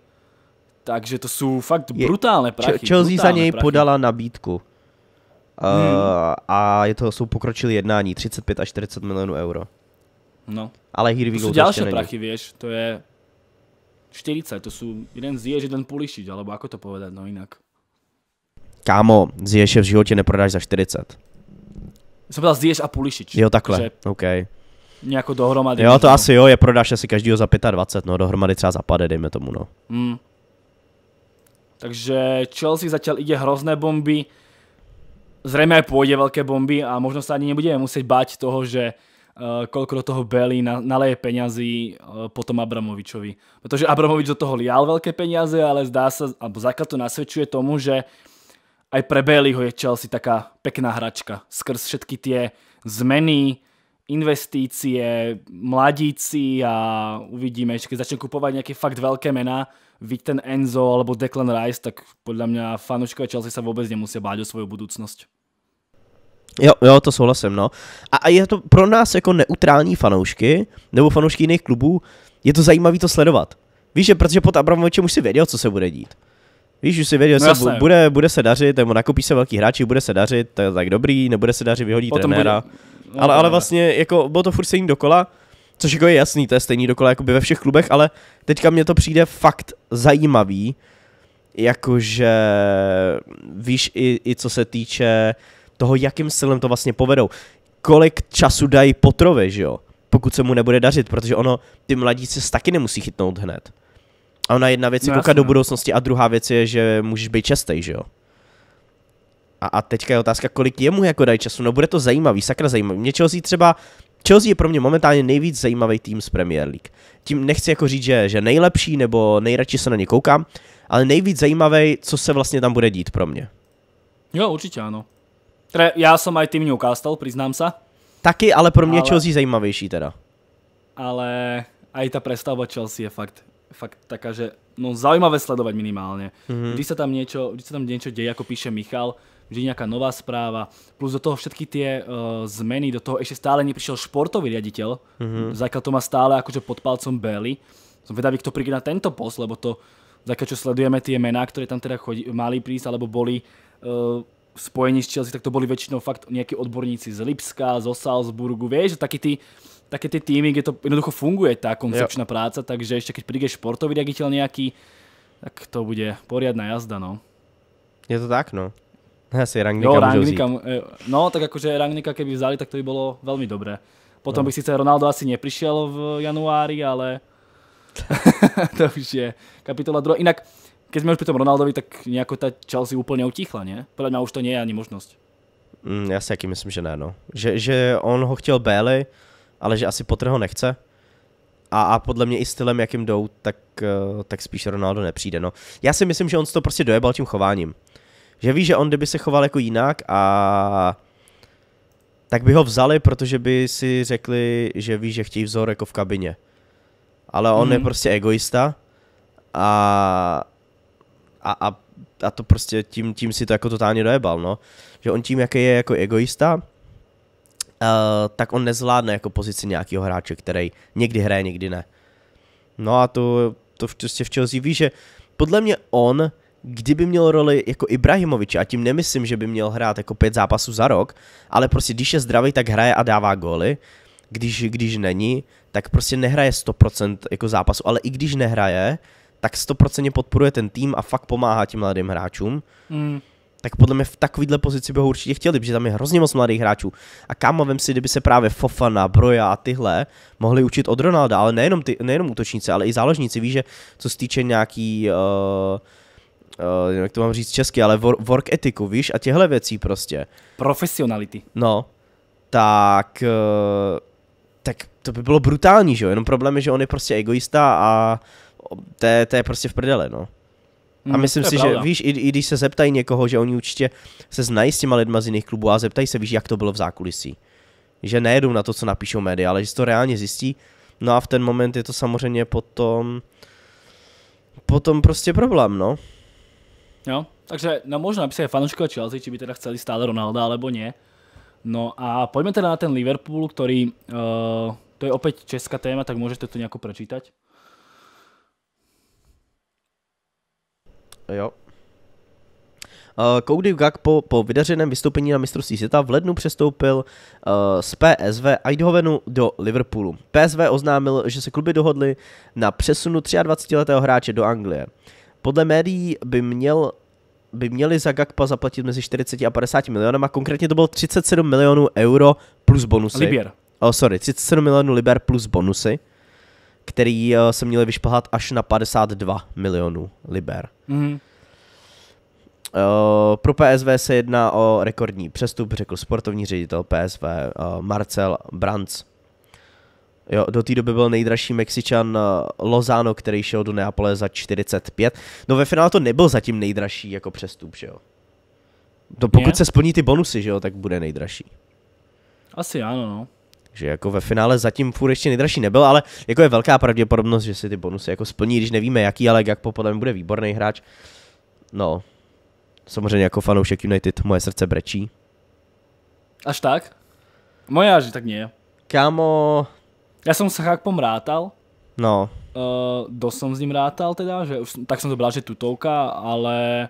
Takže to jsou fakt brutálne prachy. Chelsea za něj podala nabídku. Eh, hmm. A je to, jsou pokročili jednání, 35 až 40 milionů euro. No. Ale here we to go, sú to ďalšie prachy, vieš, to je 40, to sú jeden zješ, jeden polišiť, alebo ako to povedať, no inak. Kámo, zješ v životě neprodáš za 40 jsem byl zdíješ a pulišič. Jo, takhle, že OK. Nějako dohromady. Jo, to no. asi jo, je prodáš asi každýho za 25, no dohromady třeba pade, dejme tomu, no. Hmm. Takže Chelsea začal ide hrozné bomby, zřejmě aj velké bomby a možno se ani nebudeme muset bát toho, že uh, eh, koľko do toho Belly naleje penězí uh, potom Abramovičovi. Protože Abramovič do toho lial velké peniaze, ale zdá se, alebo základ to nasvědčuje tomu, že uh, aj pre Baileyho je Chelsea taká pekná hračka. Skrz všetky tie zmeny, investície, mladíci a uvidíme, že keď začne kupovať nejaké fakt veľké mená, víť ten Enzo alebo Declan Rice, tak podľa mňa fanouškové Chelsea sa vôbec nemusia báť o svoju budúcnosť. Jo, jo, to souhlasím, no. A, a je to pro nás jako neutrální fanoušky, nebo fanoušky jiných klubů, je to zajímavé to sledovat. Víš, že protože pod Abramovičem už si věděl, co se bude dít. Víš, už si věděl, no, bude, bude se dařit, nebo nakupí se velký hráči, bude se dařit, tak, tak dobrý, nebude se dařit, vyhodí Potom trenéra. Bude... No, ale, ale vlastně, jako, bylo to furt stejný dokola, což jako je jasný, to je stejný dokola jako by ve všech klubech, ale teďka mě to přijde fakt zajímavý, jakože víš i, i co se týče toho, jakým silem to vlastně povedou. Kolik času dají Potrovi, že jo? Pokud se mu nebude dařit, protože ono, ty mladíci se taky nemusí chytnout hned. A ona jedna věc je no, koukat do no. budoucnosti a druhá věc je, že můžeš být častej, že jo? A, a teďka je otázka, kolik jemu jako dají času. No bude to zajímavý, sakra zajímavý. Mě Chelsea třeba, Chelsea je pro mě momentálně nejvíc zajímavý tým z Premier League. Tím nechci jako říct, že, že nejlepší nebo nejradši se na ně koukám, ale nejvíc zajímavý, co se vlastně tam bude dít pro mě. Jo, určitě ano. Tre, já jsem aj tým Newcastle, přiznám se. Taky, ale pro mě ale... Chelsea zajímavější teda. Ale aj ta prestavba Chelsea je fakt fakt taká, že no zaujímavé sledovať minimálne. Mm-hmm. Vždy sa tam niečo, vždy sa tam niečo deje, ako píše Michal, vždy nejaká nová správa, plus do toho všetky tie uh, zmeny, do toho ešte stále neprišiel športový riaditeľ, mm-hmm. zatiaľ to má stále akože pod palcom Bailey. Som vedavý, kto príde na tento post, lebo to, zatiaľ čo sledujeme tie mená, ktoré tam teda chodí, mali prísť, alebo boli uh, eh, spojení s Chelsea, tak to boli většinou fakt nejakí odborníci z Lipska, z Salzburgu, vieš, taky ty také tie týmy, kde to jednoducho funguje tá koncepčná práce, práca, takže ešte keď príde športový riaditeľ nejaký, tak to bude poriadna jazda, no. Je to tak, no. Asi Rangnika jo, Rangnika, eh, No, tak akože Rangnika keby vzali, tak to by bolo veľmi dobré. Potom no. by síce Ronaldo asi neprišiel v januári, ale to už je kapitola druhá. Inak, keď sme už pri tom Ronaldovi, tak nejako tá Chelsea úplne utichla, ne? Podľa mňa už to nie je ani možnosť. Mm, já si taky myslím, že ne, no. Že, že on ho chtěl Bailey, ale že asi Potter ho nechce. A, a podle mě i stylem, jakým jdou, tak, eh, tak spíš Ronaldo nepřijde. No. Já si myslím, že on to prostě dojebal tím chováním. Že ví, že on kdyby se choval jako jinak a tak by ho vzali, protože by si řekli, že ví, že chtějí vzor jako v kabině. Ale on mm. je mhm. prostě egoista a, a, a, a to prostě tím, tím si to jako totálně dojebal, no. Že on tím, jaký je jako egoista, Eh, tak on nezvládne jako pozici nějakého hráče, který někdy hraje, někdy ne. No a to, to prostě v Chelsea ví, že podle mě on, kdyby měl roli jako Ibrahimoviče, a tím nemyslím, že by měl hrát jako pět zápasů za rok, ale prostě když je zdravý, tak hraje a dává góly, když, když není, tak prostě nehraje 100% jako zápasu, ale i když nehraje, tak 100% podporuje ten tým a fakt pomáhá těm mladým hráčům. Mm tak podle mě v takovýhle pozici by ho určitě chtěli, protože tam je hrozně moc mladých hráčů. A kámo, vem si, kdyby se právě Fofana, Broja a tyhle mohli učit od Ronalda, ale nejenom, ty, nejenom útočníci, ale i záložníci. Víš, že co se týče nějaký, uh, uh, jak to mám říct česky, ale work etiku, víš, a těhle věcí prostě. Profesionality. No, tak, uh, tak to by bylo brutální, že jo, jenom problém je, že on je prostě egoista a to je, to je prostě v prdele, no. A hmm, myslím si, pravda. že víš, i, i když se zeptají někoho, že oni určitě se znají s těma lidma z jiných klubů a zeptají se, víš, jak to bylo v zákulisí. Že nejedou na to, co napíšou média, ale že to reálně zjistí. No a v ten moment je to samozřejmě potom, potom prostě problém, no. Jo, takže no, možná napísali fanúškové Chelsea, či by teda chceli stále Ronalda, alebo ne. No a pojďme teda na ten Liverpool, který. uh, to je opět česká téma, tak můžete to nějak pročítat. jo. Cody eh, Gakpo po vydařeném vystoupení na mistrovství světa v lednu přestoupil eh, z PSV Eindhovenu do Liverpoolu. PSV oznámil, že se kluby dohodly na přesunu 23-letého hráče do Anglie. Podle médií by měl by měli za Gakpa zaplatit mezi 40 a 50 a konkrétně to bylo 37 milionů euro plus bonusy. Liber. Oh, sorry, 37 milionů liber plus bonusy který eh, se měli vyšplhat až na 52 milionů liber. Mm-hmm. Uh, pro PSV se jedná o rekordní přestup, řekl sportovní ředitel PSV uh, eh, Marcel Brands. Jo, do té doby byl nejdražší Mexičan Lozano, který šel do Neapole za 45. No ve finále to nebyl zatím nejdražší jako přestup, že jo? To no, pokud Mě? se splní ty bonusy, že jo, tak bude nejdražší. Asi ano, no. Takže jako ve finále zatím furt ještě nejdražší nebyl, ale jako je velká pravděpodobnost, že si ty bonusy jako splní, když nevíme jaký, ale jak podle mě bude výborný hráč. No, samozřejmě jako fanoušek United moje srdce brečí. Až tak? Moje až tak nie. Kámo... Já jsem se Gakpom rátal. No. Uh, dost jsem s ním rátal teda, že už, tak jsem to bral, že tutovka, ale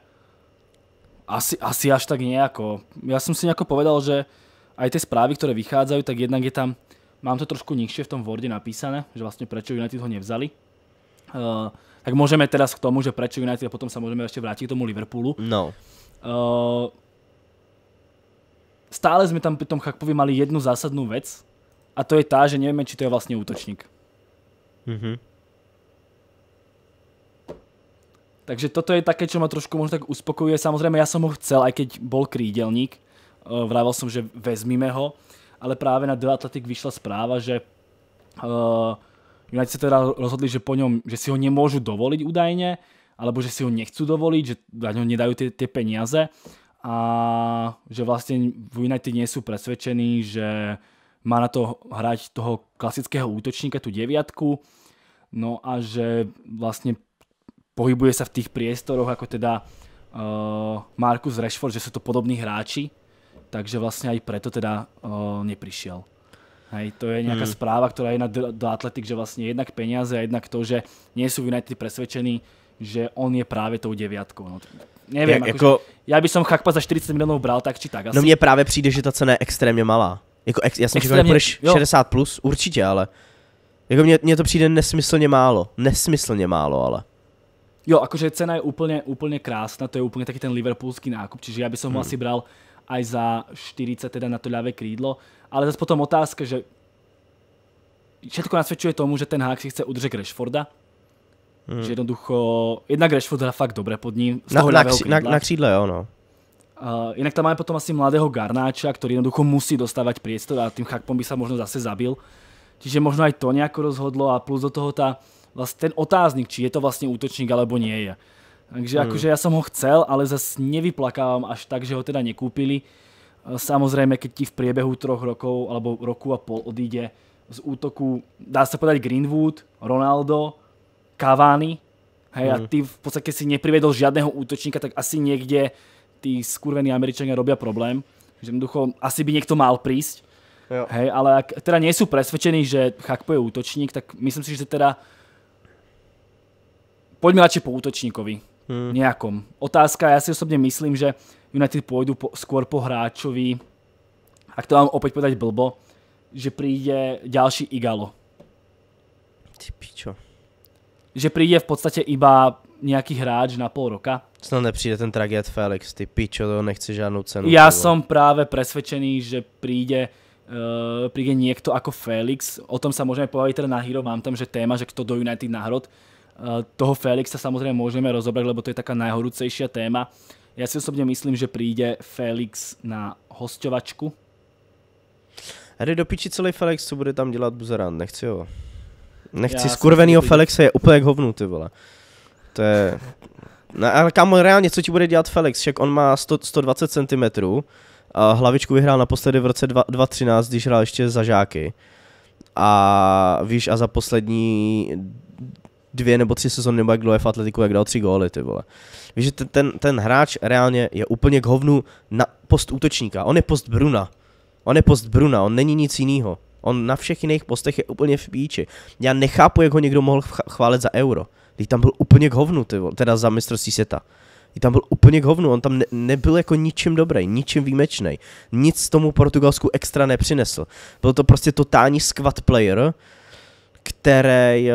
asi, asi až tak nějako. Já jsem si nějako povedal, že aj tie správy, ktoré vychádzajú, tak jednak je tam, mám to trošku nižšie v tom Worde napísané, že vlastne prečo United ho nevzali. Uh, tak môžeme teraz k tomu, že prečo United a potom sa môžeme ešte vrátiť k tomu Liverpoolu. No. Uh, stále sme tam pri tom Chakpovi mali jednu zásadnú vec a to je tá, že nevieme, či to je vlastne útočník. Mhm. Mm Takže toto je také, čo ma trošku možno tak uspokojuje. Samozrejme, ja som ho chcel, aj keď bol krídelník, Eh, vrával som, že vezmíme ho, ale práve na The Athletic vyšla správa, že eh, United sa teda rozhodli, že po ňom, že si ho nemôžu dovoliť údajne, alebo že si ho nechcú dovoliť, že na ňo nedajú tie, tie peniaze a že vlastne v United nie sú presvedčení, že má na to hrať toho klasického útočníka, tú deviatku, no a že vlastne pohybuje sa v tých priestoroch, ako teda uh, Marcus Rashford, že sú to podobní hráči, takže vlastne aj preto teda o, neprišiel. Hej, to je nejaká mm. správa, ktorá je na do Atletik, že vlastne jednak peniaze a jednak to, že nie sú United presvedčení, že on je právě tou deviatkou. No, nevím, Jak, jako... já bych som Chakpa za 40 milionů bral tak či tak. No asi. No mně právě přijde, že ta cena je extrémně malá. Jako ex, já jsem extrémně, že 60 plus, určitě, ale jako mně, mně to přijde nesmyslně málo. Nesmyslně málo, ale. Jo, akože cena je úplně, úplně krásná, to je úplně taky ten liverpoolský nákup, čiže já bych som hmm. ho asi bral aj za 40 teda na to ľavé krídlo. Ale zase potom otázka, že všetko nasvedčuje tomu, že ten hák si chce udržet Rashforda. Hmm. Že jednoducho, jednak Rashford hra fakt dobre pod ním. Z na, toho na, na, na křídle, jo, no. Uh, jinak tam máme potom asi mladého Garnáča, který jednoducho musí dostávat priestor a tým Chakpom by se možno zase zabil. Čiže možno aj to nějak rozhodlo a plus do toho ta, vlastně ten otáznik, či je to vlastně útočník alebo nie je. Takže mm. akože ja som ho chcel, ale zase nevyplakávam až tak, že ho teda nekúpili. E, Samozrejme, keď ti v priebehu troch rokov alebo roku a pol odíde z útoku, dá sa povedať Greenwood, Ronaldo, Cavani, hej, mm. a hmm. ty v podstate si neprivedol žiadného útočníka, tak asi niekde tí skurvení Američania robia problém. Že jednoducho, asi by niekto mal prísť. Jo. Hej, ale ak teda nie sú presvedčení, že Chakpo je útočník, tak myslím si, že teda poďme radšej po útočníkovi hmm. nejakom. Otázka, ja si osobně myslím, že United pôjdu po, skôr po hráčovi, ak to mám opäť povedať blbo, že príde ďalší Igalo. Ty pičo. Že príde v podstate iba nějaký hráč na půl roka. Snad nepřijde ten tragéd Felix, ty pičo, to nechci žádnou cenu. Já jsem právě přesvědčený, že přijde uh, přijde někdo jako Felix. O tom se můžeme pobavit na Hero, mám tam že téma, že kto do United náhrod. Eh, toho Felixa samozrejme môžeme rozobrať, lebo to je taká najhorúcejšia téma. Ja si osobne myslím, že príde Felix na hostovačku. Hrde do piči celý Felix, co bude tam dělat Buzerán, nechci ho. Nechci skurvený skurvenýho Felix je úplně jak hovnú, ty vole. To je... No, ale kámo, reálne, co ti bude dělat Felix? Však on má 100, 120 cm a hlavičku vyhrál naposledy v roce 2013, když hrál ještě za žáky. A víš, a za poslední dvě nebo tři sezóny, nebo jak dlouho je v Atletiku, jak dal tři góly, ty vole. Víš, že ten, ten, ten hráč reálně je úplně k hovnu na post útočníka. On je post Bruna. On je post Bruna, on není nic jiného. On na všech jiných postech je úplně v píči. Já nechápu, jak ho někdo mohl chválit za euro. Když tam byl úplně k hovnu, ty vole, teda za mistrovství světa. I tam byl úplně k hovnu, on tam ne, nebyl jako ničím dobrý, ničím výjimečný. Nic tomu Portugalsku extra nepřinesl. Byl to prostě totální squad player, který, eh,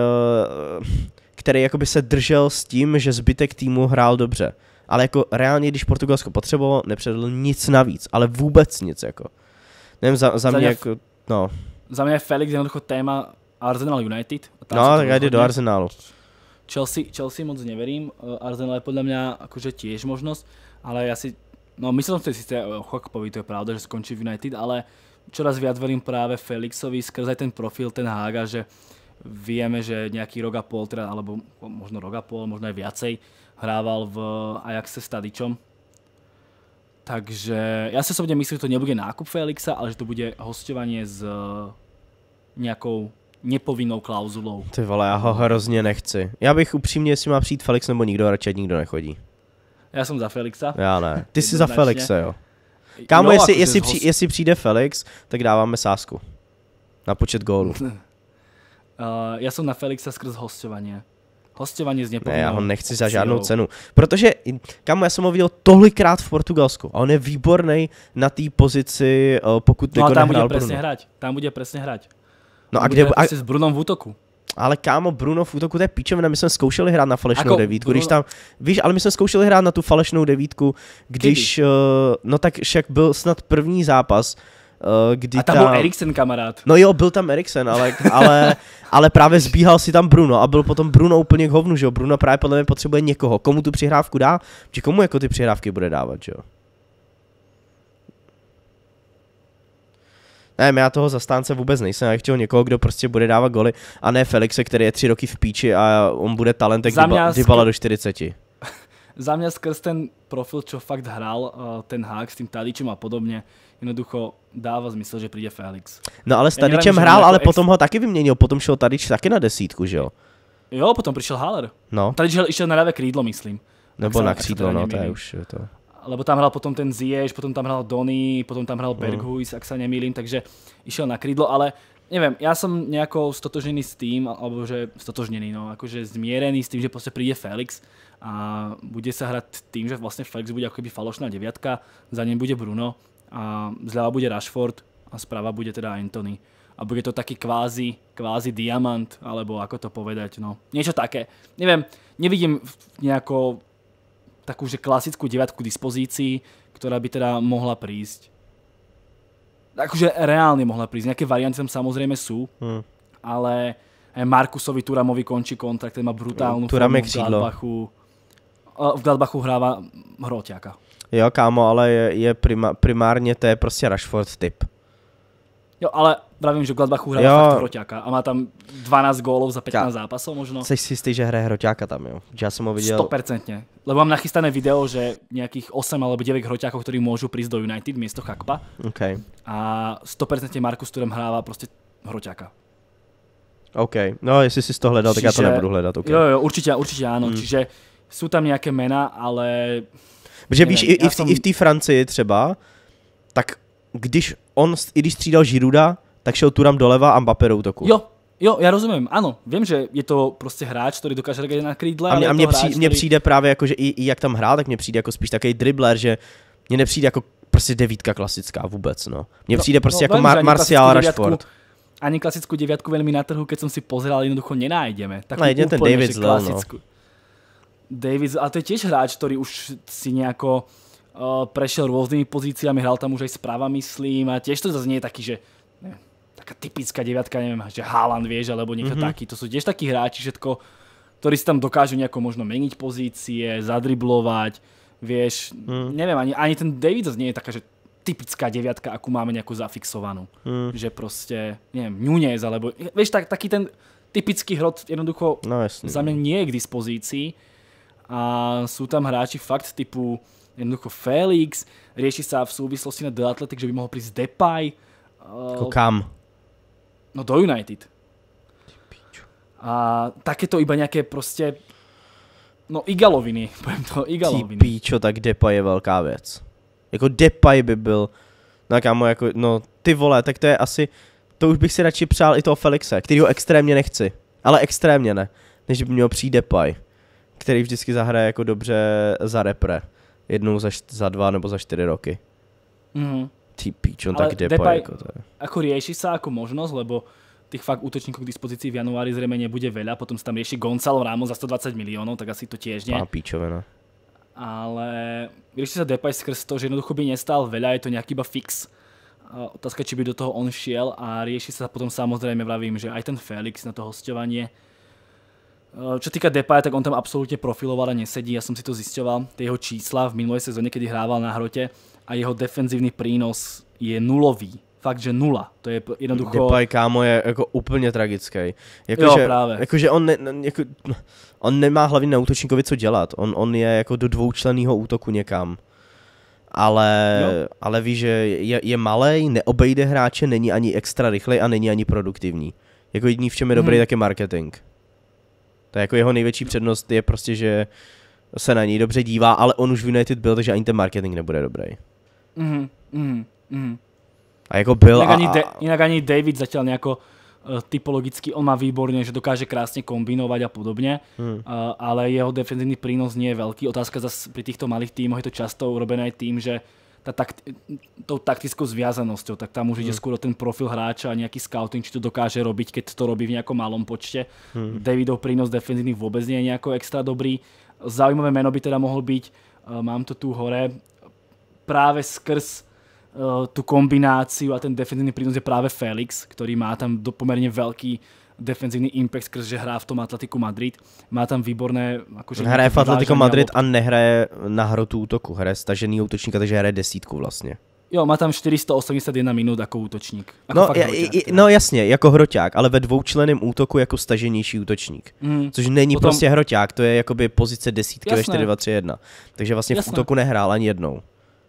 který jakoby se držel s tím, že zbytek týmu hrál dobře. Ale jako reálně, když Portugalsko potřebovalo, nepředl nic navíc, ale vůbec nic jako. Nevím, za, za, za mě, jako, no. Za mě je Felix jednoducho téma Arsenal United. Tam no, tak jde do Arsenalu. Chelsea, Chelsea moc neverím, eh, Arsenal je podle mě jakože těž možnost, ale já si, no myslel som si síce eh, o to je pravda, že skončí v United, ale čoraz viac verím právě Felixovi skrze ten profil, ten Haga, že vieme, že nejaký rok a pol, teda, alebo možno rok a pol, možno aj viacej, hrával v Ajaxe s Tadičom. Takže ja si osobne myslím, že to nebude nákup Felixa, ale že to bude hostovanie s eh, nějakou nepovinnou klauzulou. Ty vole, já ho hrozně nechci. Já bych upřímně, jestli má přijít Felix nebo nikdo, radši nikdo nechodí. Já jsem za Felixa. Já ne. Ty jsi za Felixe, jo. No, Kámo, no, jestli, jestli, při, přijde Felix, tak dáváme sásku. Na počet gólů. Uh, já jsem na Felixa skrz hostování. Hostování z nepovinného. Ne, já ho nechci za žádnou cenu. Protože, kam já jsem ho viděl tolikrát v Portugalsku a on je výborný na té pozici, eh, pokud no, tam bude přesně hrát. Tam bude přesně hrát. No a kde... A... S Brunom v útoku. Ale kámo, Bruno v útoku, to je píčovina, my jsme zkoušeli hrát na falešnou Ako, devítku, Bruno... když tam, víš, ale my jsme zkoušeli hrát na tu falešnou devítku, když, Kdy? uh, eh, no tak však byl snad první zápas, Eh, kdy A tam, tam byl Eriksen kamarád. No jo, byl tam Eriksen, ale, ale, ale právě zbíhal si tam Bruno a byl potom Bruno úplně k hovnu, že jo. Bruno právě podle mě potřebuje někoho, komu tu přihrávku dá, či komu jako ty přihrávky bude dávat, že jo. Ne, já toho zastánce vůbec nejsem, já chtěl někoho, kdo prostě bude dávat goly a ne Felixe, který je tři roky v píči a on bude talentek, Dybala diba, do 40. Za mě skrz ten profil, čo fakt hrál eh, ten hák s tím Tadičem a podobně, jednoducho dává smysl, že přijde Felix. No ale s Tadičem hrál, jako ale ex... potom ho taky vyměnil, potom šel Tadič taky na desítku, že jo? Jo, potom přišel Haller. No. Tadič šel na levé krídlo, myslím. Nebo na křídlo, no, to je už je to lebo tam hrál potom ten Zieš, potom tam hrál Donny, potom tam hrál mhm. Berghuis, mm. ak sa nemýlím, takže išel na krídlo, ale neviem, Já jsem nejako stotožnený s tým, alebo že stotožnený, no, akože zmierený s tým, že prostě príde Felix a bude sa hrať tým, že vlastne Felix bude akoby falošná deviatka, za ním bude Bruno, a zľava bude Rashford a sprava bude teda Anthony. A bude to taký kvázi, kvázi diamant, alebo ako to povedať, no. Niečo také. Neviem, nevidím nejako takú, že klasickú deviatku dispozícií, ktorá by teda mohla prísť. Akože reálne mohla prísť. Nejaké varianty tam samozrejme sú, hmm. ale e, Markusovi Turamovi končí kontrakt, ten má brutálnu formu v Gladbachu. E, v Gladbachu hráva hroťáka. Jo, kámo, ale je, je prima, primárně to je prostě Rashford typ. Jo, ale pravím, že Gladbachu hraje fakt hroťáka a má tam 12 gólov za 15 zápasů zápasov možno. Jsi si jistý, že hraje hroťáka tam, jo? Já jsem ho viděl. 100%. Lebo mám nachystané video, že nějakých 8 alebo 9 hroťákov, ktorí môžu prísť do United místo Chakpa. Okay. A 100% Markus Turem hrává prostě hroťáka. OK, no jestli jsi to hledal, Čiže... tak já to nebudu hledat. Okay. Jo, jo, určitě, určitě ano. Hmm. Čiže jsou tam nějaké jména, ale Protože víš, i, v, jsem... i v té Francii třeba, tak když on, i když střídal Žiruda, tak šel Turam doleva a Mbappé do útoku. Jo, Jo, já rozumím, ano, vím, že je to prostě hráč, který dokáže reagovat na krídle. A mně, a mě přijde, který... přijde právě jako, že i, i jak tam hrál tak mně přijde jako spíš takový dribler že mně nepřijde jako prostě devítka klasická vůbec, no. Mně no, přijde prostě no, jako Mar- Martial Rashford. Ani klasickou devítku velmi na trhu, keď jsem si pozeral, jednoducho nenajdeme. Tak Najdeme ten David no. klasickou. no. Davis, a to je tiež hráč, ktorý už si nejako eh, prešiel rôznymi pozíciami, hral tam už aj správa, myslím, a tiež to zase nie je taký, že taká typická deviatka, neviem, že Haaland, vieš, alebo niekto mm-hmm. taký. To sú tiež takí hráči, všetko, ktorí si tam dokážu nejako možno meniť pozície, zadriblovať, vieš, mm. neviem, ani, ani ten David zase nie je taká, že typická deviatka, akú máme nejakú zafixovanú. Mm. Že proste, neviem, Nunez, alebo, vieš, tak, taký ten typický hrot jednoducho no, jasný. za mňa no. nie je k dispozícii a sú tam hráči fakt typu jednoducho Felix, rieši sa v súvislosti na The Athletic, že by mohol prísť Depay. Eh, Ako kam? No do United. A takéto iba nějaké prostě No igaloviny, poviem to, igaloviny. Ty píčo, tak Depay je velká věc. Jako Depay by byl, no kámo, jako, no ty vole, tak to je asi, to už bych si radši přál i toho Felixe, kterýho extrémně nechci. Ale extrémně ne, než by měl přijít Depay který vždycky zahraje jako dobře za repre. Jednou za, št- za dva nebo za čtyři roky. Mm. Ty píč, on Ale tak Depay, Depay jako to Ako rieši sa jako možnost, lebo tých fakt útočníkov k dispozícii v januári zrejme nebude veľa, potom sa tam rieši Gonzalo Ramos za 120 miliónov, tak asi to tiež nie. Pán píčovina. No. Ale rieši sa Depay skrz to, že jednoducho by nestál veľa, je to nejaký iba fix. Otázka, či by do toho on šiel a rieši sa potom samozrejme, vravím, že aj ten Felix na to hostovanie, Eh, čo týka Depaje, tak on tam absolútne profiloval a nesedí. Ja som si to zisťoval. Tie jeho čísla v minulej sezóne, kedy hrával na hrote a jeho defenzívny prínos je nulový. Fakt, že nula. To je jednoducho... Depay, kámo, je jako úplně tragický. Jako, jo, že, práve. Jako, že on, ne, jako, on nemá hlavně na útočníkovi co dělat. On, on je jako do dvoučlenýho útoku někam ale, ale ví, že je, je malej, neobejde hráče, není ani extra rychlej a není ani produktivní. Jako jediný, v čem je dobrý, hmm. tak je marketing. To je jako jeho největší přednost je prostě, že se na něj dobře dívá, ale on už v United byl, takže ani ten marketing nebude dobrý. Mm-hmm, mm-hmm. A jako byl jinak a... Ani, De- jinak ani David zatím nějako eh, typologicky on má výborně, že dokáže krásně kombinovat a podobně, hmm. Eh, ale jeho defenzivní prínos nie je veľký. Otázka zase pri těchto malých týmoch je to často urobené tým, že tá takt, tou taktickou zviazanosťou, tak tam už ide hmm. skôr ten profil hráča a nejaký scouting, či to dokáže robiť, keď to robí v nejakom malom počte. Hmm. Davidov prínos defenzívny vôbec nie je nejako extra dobrý. Zaujímavé meno by teda mohol byť, e, mám to tu hore, práve skrz e, tu kombináciu a ten defenzívny prínos je práve Felix, ktorý má tam pomerne veľký defenzivní impact skrz, že hrá v tom Atletiku Madrid. Má tam výborné... Akože hraje v Atletiku Madrid a nehraje na hrotu útoku. Hraje stažený útočníka, takže hraje desítku vlastně. Jo, má tam 481 minut jako útočník. Jako no, hroťák, j, j, no jasně, jako hroťák, ale ve dvoučleném útoku jako staženější útočník. Mm. Což není Potom... prostě hroťák, to je jakoby pozice desítky jasné. ve 4 2 3 1. Takže vlastně jasné. v útoku nehrál ani jednou.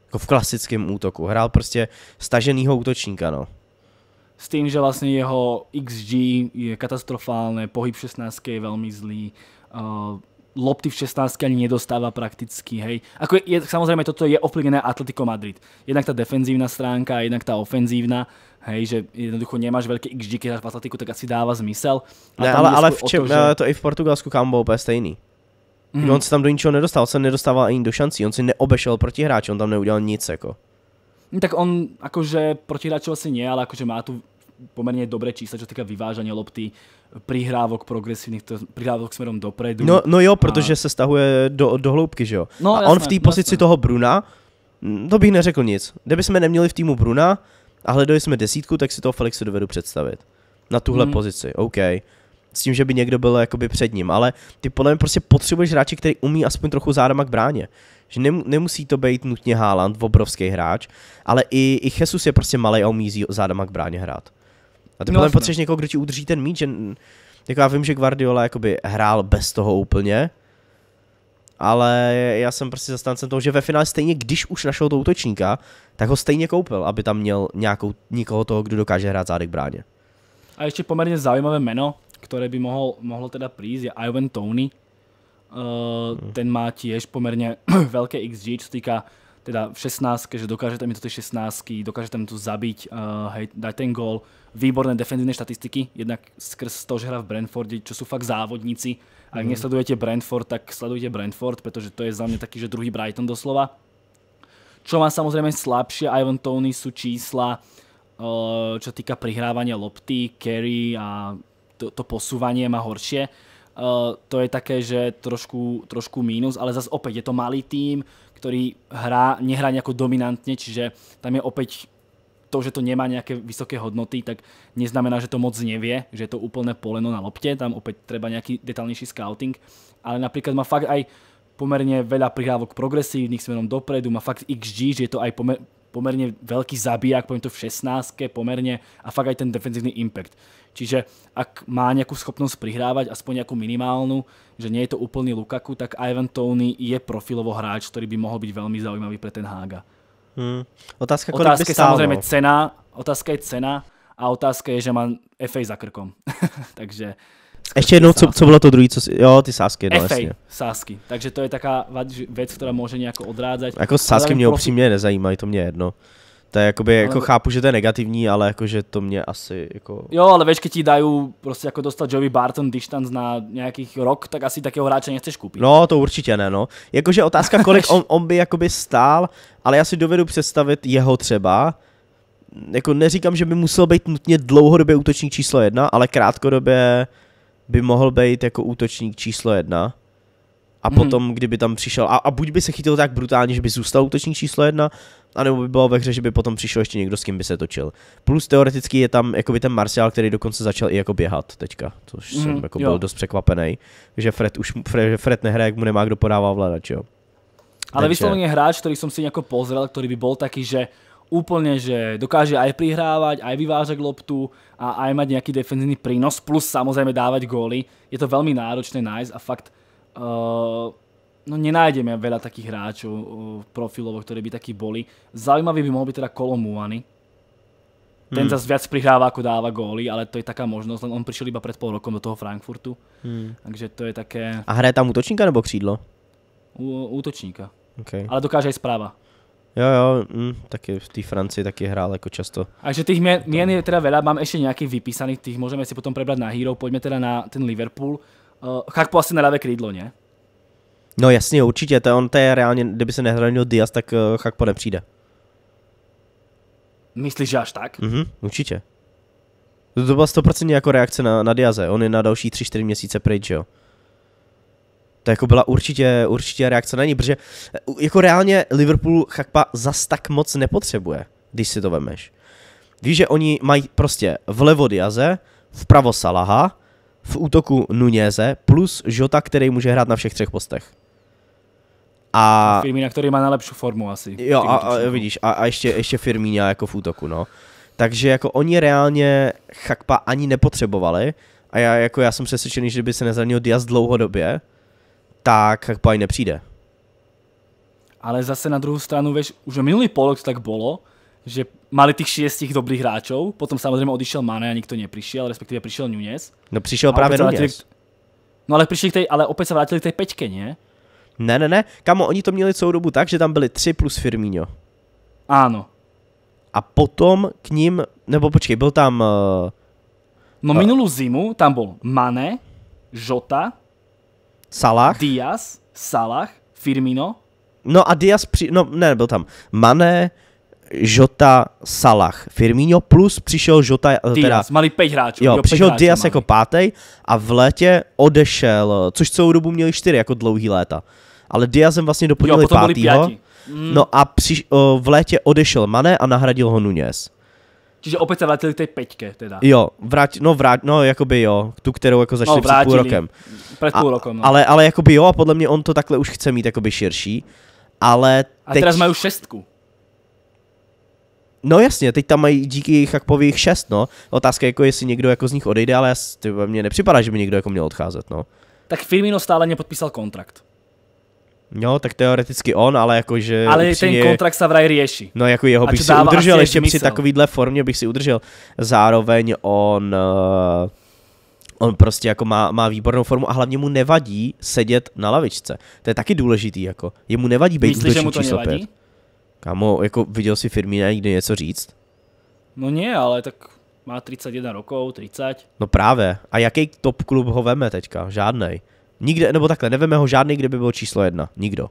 Jako v klasickém útoku. Hrál prostě staženýho útočníka, no s tým, že vlastne jeho XG je katastrofálne, pohyb 16 je veľmi zlý, uh, lopty v 16 ani nedostáva prakticky, hej. Ako je, je, samozrejme toto je ovplyvnené Atletico Madrid. Jednak tá defenzívna stránka, jednak tá ofenzívna, hej, že jednoducho nemáš veľké XG, keď v Atletiku, tak asi dáva zmysel. A ne, ale, ale v Čem, to, že... Eh, to i v Portugalsku kam bol stejný. Mm. On se tam do ničeho nedostal, on se nedostával ani do šancí, on si neobešel proti hráči, on tam neudělal nic, jako. No, tak on akože hráčov asi nie, ale akože má tu pomerne dobré čísla, čo týka vyvážania lopty, prihrávok progresívnych, prihrávok smerom dopredu. No, no jo, protože a... se stahuje do, do hloubky, že jo? No, a jasné, on v té pozici toho Bruna, mm, to bych neřekl nic. Kdyby sme neměli v týmu Bruna a hledali jsme desítku, tak si toho Felixe dovedu představit. Na tuhle mm. pozici, OK. S tím, že by někdo byl jakoby před ním, ale ty podle mě prostě potřebuješ hráče, který umí aspoň trochu zárama k bráně že nemusí to být nutně Haaland, obrovský hráč, ale i, i Jesus je prostě malý a umí zádama k bráně hrát. A ty no, potom potřebuješ někoho, kdo ti udrží ten míč, že, jako já vím, že Guardiola jakoby hrál bez toho úplně, ale já jsem prostě zastáncem toho, že ve finále stejně, když už našel toho útočníka, tak ho stejně koupil, aby tam měl nějakou, někoho toho, kdo dokáže hrát zádek bráně. A ještě poměrně zajímavé jméno, které by mohl mohlo teda přijít, je Ivan Tony, Eh, ten má tiež pomerne veľké XG, čo týka teda v 16, že dokáže tam to 16, dokáže tam tu zabiť, uh, eh, hej, dať ten gól. Výborné defenzívne štatistiky, jednak skrz to, že hra v Brentforde, čo sú fakt závodníci. Ak mm. nesledujete Brentford, tak sledujte Brentford, pretože to je za mňa taký, že druhý Brighton doslova. Čo má samozrejme slabšie Ivan Tony sú čísla, uh, čo týka prihrávania lopty, carry a to, to posúvanie má horšie Eh, to je také, že trošku, trošku mínus, ale zase opäť je to malý tým, ktorý hrá, nehrá nejako dominantne, čiže tam je opäť to, že to nemá nějaké vysoké hodnoty, tak neznamená, že to moc nevie, že je to úplné poleno na lopte, tam opäť treba nějaký detailnější scouting, ale například má fakt aj pomerne veľa prihrávok progresívnych smerom dopredu, má fakt XG, že je to aj pomer, pomerne veľký zabiják, poviem to v 16, pomerne a fakt aj ten defenzívny impact. Čiže ak má nejakú schopnosť prihrávať, aspoň nejakú minimálnu, že nie je to úplný Lukaku, tak Ivan Tony je profilovo hráč, ktorý by mohol byť veľmi zaujímavý pre ten Hága. Hmm. Otázka, kolik otázka by je samozrejme cena, otázka je cena a otázka je, že mám FA za krkom. Takže ještě jednou, co, co bylo to druhý, co si, jo, ty sásky, no FA, jasně. sásky, takže to je taká věc, která může nějak odrádzať. Jako sásky mě upřímně nezajímají, to mě jedno. To je jakoby, ale... jako chápu, že to je negativní, ale jakože to mě asi jako... Jo, ale veš, ti dají prostě jako dostat Joey Barton distance na nějakých rok, tak asi takého hráče nechceš koupit. No, to určitě ne, no. Jakože otázka, kolik on, on by jakoby stál, ale já si dovedu představit jeho třeba, jako neříkám, že by musel být nutně dlouhodobě útočník číslo jedna, ale krátkodobě by mohl být jako útočník číslo jedna a mhm. potom, hmm. kdyby tam přišel, a, a buď by se chytil tak brutálně, že by zůstal útočník číslo jedna, anebo by bylo ve hře, že by potom přišel ještě někdo, s kým by se točil. Plus teoreticky je tam jakoby ten Martial, který dokonce začal i jako běhat teďka, což hmm. jsem jako jo. byl dost překvapený, že Fred už Fred, že Fred nehraje, jak mu nemá kdo podává vladač, jo. Ale Takže... vysloveně hráč, který jsem si jako pozrel, který by byl taky, že úplně, že dokáže aj prihrávať, aj vyvážať loptu a aj mať nejaký defenzívny prínos, plus samozrejme dávať góly. Je to veľmi náročné nájsť a fakt Uh, no nenájdeme veľa takých hráčov uh, eh, profilov, ktorí by takí boli. Zaujímavý by mohol byť teda Kolomúany. Ten hmm. zase viac prihráva ako dáva góly, ale to je taká možnosť, len on prišiel iba pred pol rokom do toho Frankfurtu. Hmm. Takže to je také... A hraje tam útočníka nebo křídlo? U, útočníka. Okay. Ale dokáže aj správa. Jo, jo, mm, hm, je, v tej Francii taky hrál jako často. Takže těch mien, mien je teda veľa, mám ještě nejakých vypísaných, těch môžeme si potom prebrať na Hero, pojďme teda na ten Liverpool. Uh, eh, Chakpo asi nedáve krídlo, ne? No jasně, určitě. To on to je reálně, kdyby se nehranil Diaz, tak uh, eh, Chakpo nepřijde. Myslíš, že až tak? Mhm, určitě. To byla 100% jako reakce na, na Diaze. On je na další 3-4 měsíce pryč, jo. To jako byla určitě, určitě reakce na ní, protože eh, jako reálně Liverpool Chakpa zas tak moc nepotřebuje, když si to vemeš. Víš, že oni mají prostě vlevo Diaze, vpravo Salaha, v útoku Nuněze plus Žota, který může hrát na všech třech postech. A... Firmina který má nejlepší formu asi. Jo, a, a, vidíš, a, a ještě, ještě Firmina jako v útoku, no. Takže jako oni reálně Chakpa ani nepotřebovali a já, jako já jsem přesvědčený, že kdyby se nezranil Diaz dlouhodobě, tak Chakpa ani nepřijde. Ale zase na druhou stranu, vieš, už minulý polok tak bylo že mali tých šiestich dobrých hráčov, potom samozrejme odišiel Mane a nikto neprišiel, respektíve prišiel Nunes. No prišiel práve Nunes. K... No ale prišli k tej, ale opět se vrátili k tej peťke, ne? Ne, ne, ne, kamo, oni to měli celou dobu tak, že tam byli tři plus Firmino. Ano. A potom k ním, nebo počkej, byl tam... Uh, no uh, minulou zimu tam byl Mane, Jota, Salah, Diaz, Salah, Firmino. No a Diaz, při, no ne, byl tam Mane, Jota Salah Firmino plus přišel Jota, eh, Diaz, teda, malý pět hráčů. Jo, přišel hráčů Diaz jako pátý a v létě odešel, eh, což celou dobu měli čtyři jako dlouhý léta. Ale Diazem vlastně doplnili pátýho. Mm. No a při, o, eh, v létě odešel Mane a nahradil ho Nunes. Čiže opět se vrátili k té peťke teda. Jo, vrát, no vrát, no jakoby jo, tu, kterou jako začali no, před půl rokem. Před půl rokem, no. Ale, ale jakoby jo a podle mě on to takhle už chce mít jakoby širší. Ale a teď... teraz mají už šestku. No jasně, teď tam mají díky jejich akpových šest, no. Otázka je, jako jestli někdo jako z nich odejde, ale ty, mně nepřipadá, že by někdo jako měl odcházet, no. Tak Firmino stále nepodpísal kontrakt. No, tak teoreticky on, ale jakože... Ale upřímně, ten kontrakt se vraj řeší. No, jako jeho bych si udržel, ještě při takovýhle formě bych si udržel. Zároveň on... Uh, on prostě jako má, má výbornou formu a hlavně mu nevadí sedět na lavičce. To je taky důležitý, jako. Jemu nevadí být Myslíš, že mu to nevadí? Kámo, jako viděl si Firmína někdy něco říct? No ne, ale tak má 31 rokov, 30. No právě. A jaký top klub ho veme teďka? Žádnej. Nikde, nebo takhle, neveme ho žádný, kde by byl číslo jedna. Nikdo.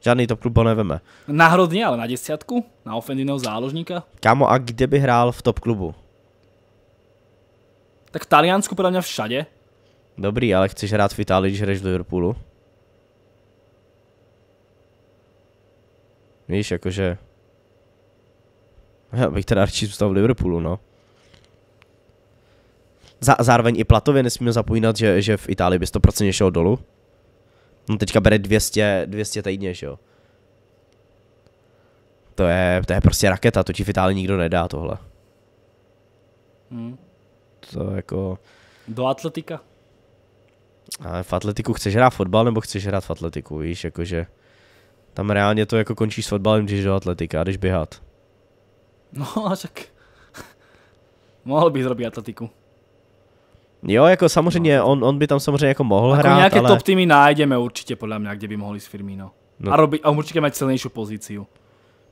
Žádný top klub ho neveme. Náhodně, ale na desiatku? Na ofendivného záložníka? Kámo, a kde by hrál v top klubu? Tak v Taliansku podle mě všade. Dobrý, ale chceš hrát v Itálii, když hraješ v Liverpoolu? Víš, jakože... Já bych teda radši zůstal v Liverpoolu, no. Zá, zároveň i platově nesmíme zapomínat, že, že v Itálii by 100% šel dolů. No teďka bere 200, 200 týdně, že jo. To je, to je prostě raketa, to ti v Itálii nikdo nedá tohle. Hmm. To jako... Do atletika. A v atletiku chceš hrát fotbal nebo chceš hrát v atletiku, víš, jakože... Tam reálně to jako končí s fotbalem, když do atletika a když běhat. No a tak mohl bych zrobit atletiku. Jo, jako samozřejmě, no. on, on by tam samozřejmě jako mohl jako hrát, nějaké ale... top týmy najdeme určitě podle mě, kde by mohli s Firmino. No. A, robi, a určitě mají silnější pozici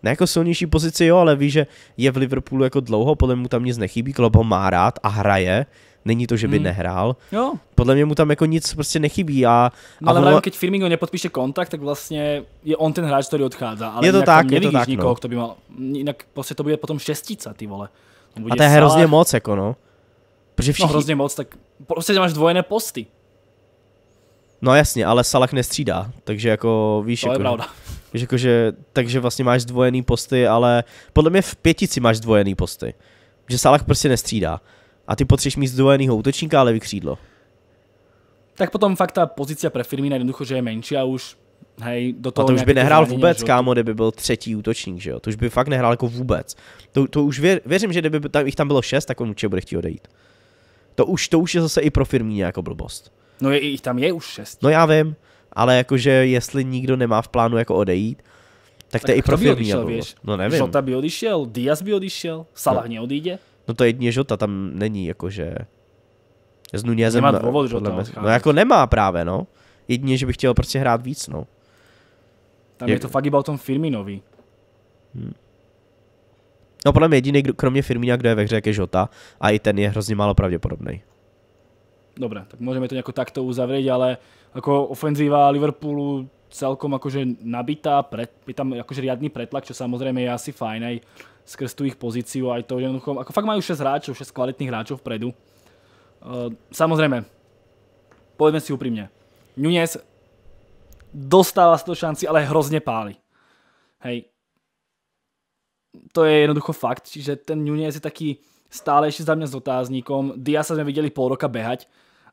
ne jako silnější pozici, jo, ale ví, že je v Liverpoolu jako dlouho, podle mě mu tam nic nechybí, klub ho má rád a hraje, není to, že by hmm. nehrál. Jo. Podle mě mu tam jako nic prostě nechybí. A, no, ale ono... když Firmino nepodpíše kontakt, tak vlastně je on ten hráč, který odchází. Ale je to tak, je to tak, no. nikoho, no. kdo by mal, jinak prostě to bude potom šestica, ty vole. Bude a to je hrozně moc, jako no. Protože no, všichni... No hrozně moc, tak prostě máš dvojené posty. No jasně, ale Salah nestřídá, takže jako víš, to jako, je pravda. Víš, jakože, takže vlastně máš zdvojený posty, ale podle mě v pětici máš zdvojený posty. Že Salah prostě nestřídá. A ty potřebuješ mít zdvojeného útočníka a levý křídlo. Tak potom fakt ta pro pre Firmina jednoducho, že je menší a už hej, do toho... A to už by nehrál vůbec, žlutý. kámo, kdyby byl třetí útočník, že jo? To už by fakt nehrál jako vůbec. To, to už věř, věřím, že kdyby tam, jich tam bylo šest, tak on určitě bude chtít odejít. To už, to už je zase i pro firmy jako blbost. No je, jich tam je už šest. No já vím, ale jakože jestli nikdo nemá v plánu jako odejít, tak, tak to je i pro firmní No nevím. Žota by odišel, Diaz by odišel, Salah no. neodjde. No to jedině Žota tam není jakože... Z Nunezem, nemá důvod, Žota mě, No jako nemá právě, no. Jedině, že bych chtěl prostě hrát víc, no. Tam je, je to fakt iba o tom Firminovi. Hmm. No podle mě jediný, kromě Firmina, kdo je ve hře, je Žota a i ten je hrozně málo pravděpodobný dobre, tak môžeme to nejako takto uzavrieť, ale ako ofenzíva Liverpoolu celkom akože nabitá, pre, je tam akože riadný pretlak, čo samozrejme je asi fajn aj skrz tú ich pozíciu, aj to jednoducho, ako fakt majú 6 hráčov, 6 kvalitných hráčov vpredu. Uh, eh, samozrejme, povedme si úprimne, Nunes dostáva z toho šanci, ale hrozně páli. Hej. To je jednoducho fakt, že ten Nunez je taký stále ešte za mňa s otáznikom. Diasa sme videli pol roka behať,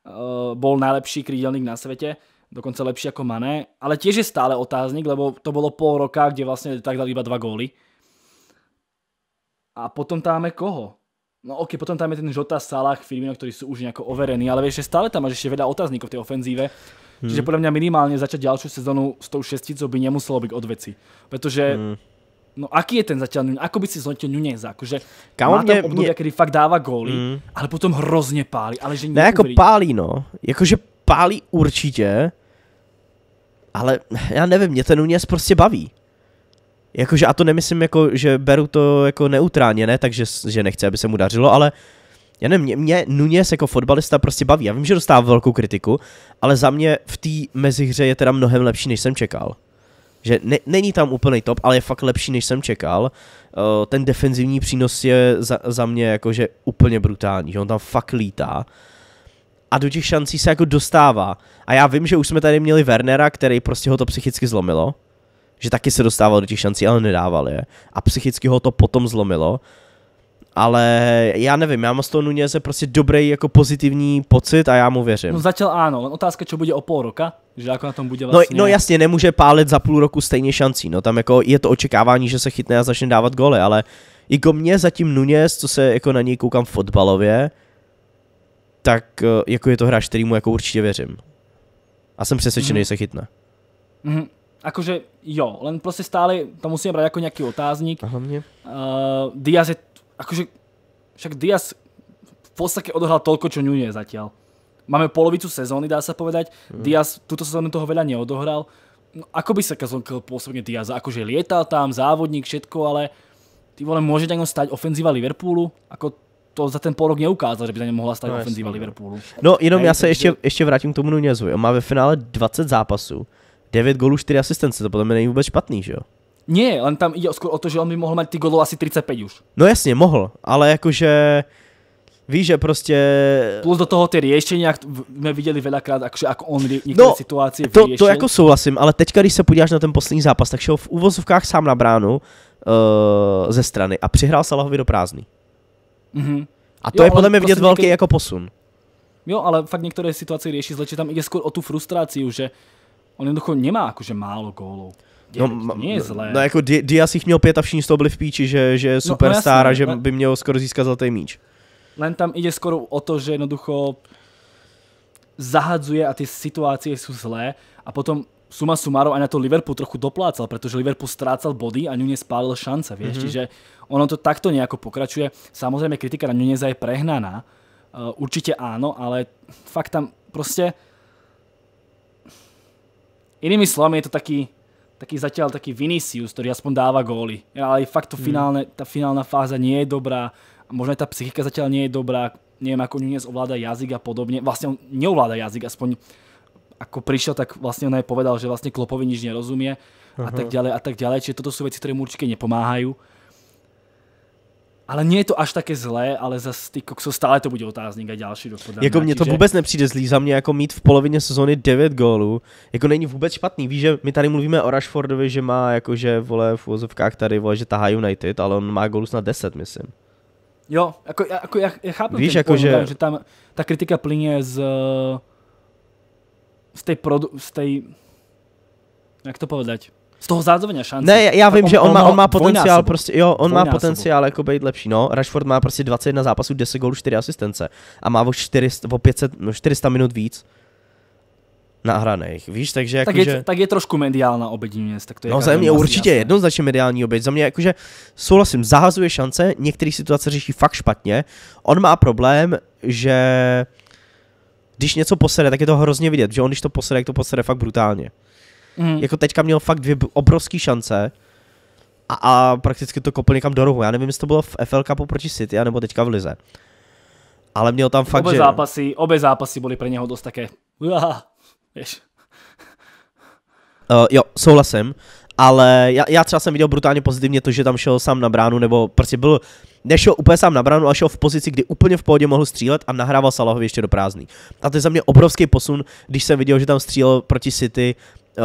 uh, bol najlepší krídelník na svete, dokonce lepší ako Mané, ale tiež je stále otáznik, lebo to bolo pol roka, kde vlastne tak dal iba dva góly. A potom máme koho? No ok, potom tam je ten Žota, Salah, Firmino, ktorí sú už nejako overení, ale vieš, že stále tam máš ešte veda otáznikov v tej ofenzíve. Hmm. Čiže podľa mňa minimálne začať ďalšiu sezónu s tou šesticou by nemuselo byť od veci. Pretože hmm no aký je ten zatiaľ Nunez, ako by si zhodnotil Nunez? akože Kámo, má tam obdobia, kedy fakt dává góly, mm. ale potom hrozně pálí, ale že Ne, no, jako pálí, no, jakože pálí určitě, ale já nevím, mě ten Nunez prostě baví. Jakože, a to nemyslím, jako, že beru to jako neutrálně, ne, takže že nechci, aby se mu dařilo, ale já nevím, mě, mě Nunes jako fotbalista prostě baví. Já vím, že dostává velkou kritiku, ale za mě v té mezihře je teda mnohem lepší, než jsem čekal. Že ne, není tam úplný top, ale je fakt lepší, než jsem čekal. Uh, ten defenzivní přínos je za, za mě jakože úplně brutální, že on tam fakt lítá a do těch šancí se jako dostává. A já vím, že už jsme tady měli Wernera, který prostě ho to psychicky zlomilo, že taky se dostával do těch šancí, ale nedával je. A psychicky ho to potom zlomilo ale já nevím, já mám z toho Nuněze prostě dobrý jako pozitivní pocit a já mu věřím. No zatím ano, otázka, co bude o půl roka, že jako na tom bude no, vlastně... No, no jasně, nemůže pálit za půl roku stejně šancí, no tam jako je to očekávání, že se chytne a začne dávat góly, ale jako mě zatím Nuněz, co se jako na něj koukám fotbalově, tak eh, jako je to hráč, kterýmu jako určitě věřím. A jsem přesvědčený, mm. že se chytne. Mm. Akože jo, len prostě stále to musíme brát jako nějaký otázník. A hlavně? Uh, Diaz je akože, však Diaz v podstate odohral toľko, čo je zatiaľ. Máme polovicu sezóny, dá sa povedať. Mm. Diaz túto sezónu toho veľa neodohral. No, ako by sa kazonkal pôsobne Diaz, Akože lietal tam, závodník, všetko, ale ty vole, môže ňom stať ofenzíva Liverpoolu? Ako to za ten polok neukázal, že by za ně mohla stať no, ofenzíva no. Liverpoolu. No, jenom ja sa se takže... ještě, ještě k tomu Nunezovi. On má ve finále 20 zápasů, 9 gólů, 4 asistence, to podle mě není vůbec špatný, že jo? Nie, len tam ide skôr o to, že on by mohl mať ty golov asi 35 už. No jasně, mohl, ale akože... Víš, že prostě... Plus do toho ty riešení, jak jsme viděli velakrát, jakže jak on některé no, situace to, to jako souhlasím, ale teďka, když se podíváš na ten poslední zápas, tak šel v úvozovkách sám na bránu uh, ze strany a přihrál Salahovi do prázdný. Mm-hmm. A to jo, je podle mě vidět prostě velký někde... jako posun. Jo, ale fakt některé situace řeší zle, že tam jde skôr o tu frustráciu, že on jednoducho nemá akože málo gólov. No, je zlé. no jako Diaz jich měl pět a všichni z toho byli v píči, že, že je no, superstar no, no a že no, by měl skoro získat zlatý míč. Len tam ide skoro o to, že jednoducho zahadzuje a ty situácie sú zlé a potom suma sumárov aj na to Liverpool trochu doplácal, pretože Liverpool strácal body a Nunez spálil šance, vieš, mm -hmm. čiže ono to takto nejako pokračuje. Samozrejme kritika na Nuneza je prehnaná, uh, eh, určite áno, ale fakt tam prostě inými slovami je to taký taký zatiaľ taký Vinicius, ktorý aspoň dáva góly. Ale fakt to mhm. finálne, tá finálna fáza nie je dobrá. Možno aj tá psychika zatiaľ nie je dobrá. Neviem, ako dnes ovláda jazyk a podobne. Vlastne on neovláda jazyk, aspoň ako prišiel, tak vlastne on aj povedal, že vlastne Klopovi nič nerozumie a tak ďalej a tak ďalej. Čiže toto sú veci, ktoré mu určite nepomáhajú. Ale nie je to až také zlé, ale za ty kokso, stále to bude otázník a další do Jako mně to vůbec nepřijde zlý, za mě jako mít v polovině sezóny 9 gólů, jako není vůbec špatný. Víš, že my tady mluvíme o Rashfordovi, že má jakože vole v úzovkách tady vole, že tahá United, ale on má gólů snad 10, myslím. Jo, jako, jako já, já chápu Víš, ten jako, že... Tam, že tam ta kritika plyně z, z tej, produ, z tej jak to povedať, z toho zároveň šance. Ne, já, vím, on, že on, má, on má potenciál, prostě, jo, on má potenciál jako být lepší, no. Rashford má prostě 21 zápasů, 10 gólů, 4 asistence a má o, 400, o 500, no, 400 minut víc nahraných, víš, takže jako, tak, je, že... tak je trošku mediálna oběť měst, tak to je... No jako za mě určitě jasné. jednoznačně mediální oběd. za mě jakože souhlasím, zahazuje šance, některé situace řeší fakt špatně, on má problém, že když něco posede, tak je to hrozně vidět, že on když to posede, tak to posede fakt brutálně. Mm. Jako teďka měl fakt dvě obrovské šance a, a prakticky to kopl někam do rohu. Já nevím, jestli to bylo v FL Cupu proti City, nebo teďka v Lize. Ale měl tam fakt, obě že... Zápasy, obě zápasy byly pro něho dost také... Uá, víš. Uh, jo, souhlasím. Ale já, já třeba jsem viděl brutálně pozitivně to, že tam šel sám na bránu, nebo prostě byl, nešel úplně sám na bránu, ale šel v pozici, kdy úplně v pohodě mohl střílet a nahrával Salahovi ještě do prázdný. A to je za mě obrovský posun, když jsem viděl, že tam střílel proti City Eh,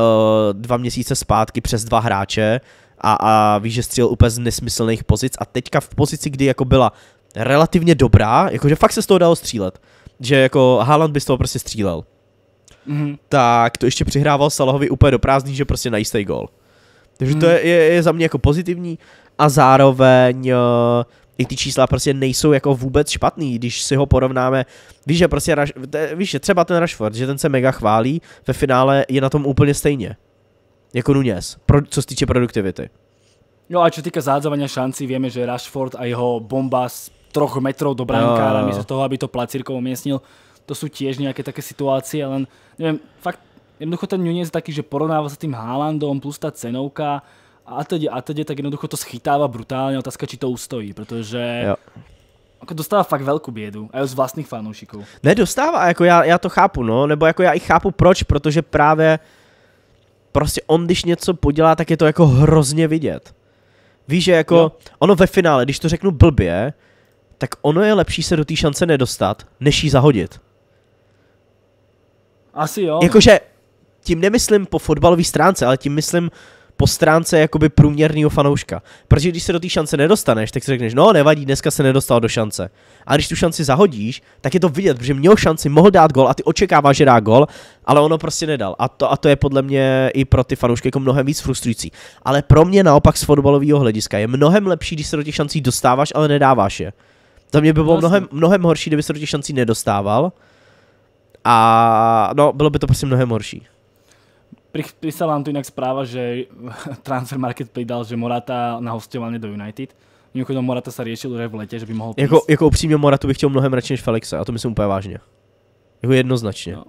dva měsíce zpátky přes dva hráče a, a víš, že střílel úplně z nesmyslných pozic a teďka v pozici, kdy jako byla relativně dobrá, jakože fakt se z toho dalo střílet, že jako Haaland by z toho prostě střílel, mm-hmm. tak to ještě přihrával Salahovi úplně do prázdný, že prostě na jistý gol. Takže mm-hmm. to mhm. je, je, je za mě jako pozitivní a zároveň uh, i ty čísla prostě nejsou jako vůbec špatný, když si ho porovnáme, víš, že prostě, Raš, víš, že třeba ten Rashford, že ten se mega chválí, ve finále je na tom úplně stejně, jako Nunez, pro, co se týče produktivity. No a čo týka zádzovania šanci, vieme, že Rashford a jeho bomba z troch metrov do brankára, no. toho, aby to placírkov umiestnil, to sú tiež nejaké také situácie, len neviem, fakt jednoducho ten Nunez je taký, že porovnáva sa tým Haalandom plus tá cenovka, a teď, a teď, tak jednoducho to schytává brutálně, Otázka, či to ustojí, protože jo. Jako dostává fakt velkou bědu a z vlastních fanoušiků. Ne, dostává, jako já, já to chápu, no, nebo jako já i chápu proč, protože právě prostě on, když něco podělá, tak je to jako hrozně vidět. Víš, že jako jo. ono ve finále, když to řeknu blbě, tak ono je lepší se do té šance nedostat, než ji zahodit. Asi jo. Jakože tím nemyslím po fotbalové stránce, ale tím myslím po stránce jakoby průměrného fanouška. Protože když se do té šance nedostaneš, tak si řekneš, no nevadí, dneska se nedostal do šance. A když tu šanci zahodíš, tak je to vidět, protože měl šanci, mohl dát gol a ty očekáváš, že dá gol, ale ono prostě nedal. A to, a to je podle mě i pro ty fanoušky jako mnohem víc frustrující. Ale pro mě naopak z fotbalového hlediska je mnohem lepší, když se do těch šancí dostáváš, ale nedáváš je. Za mě by bylo no, mnohem, mnohem horší, kdyby se do těch šancí nedostával. A no, bylo by to prostě mnohem horší. Prisala nám tu inak správa, že Transfer Market pridal, že Morata na hostování do United. Mimochodom Morata sa riešil už v lete, že by mohl jako, jako upřímně Moratu bych chtěl mnohem radši než Felixa, a to myslím úplně vážně. Jako jednoznačně. No.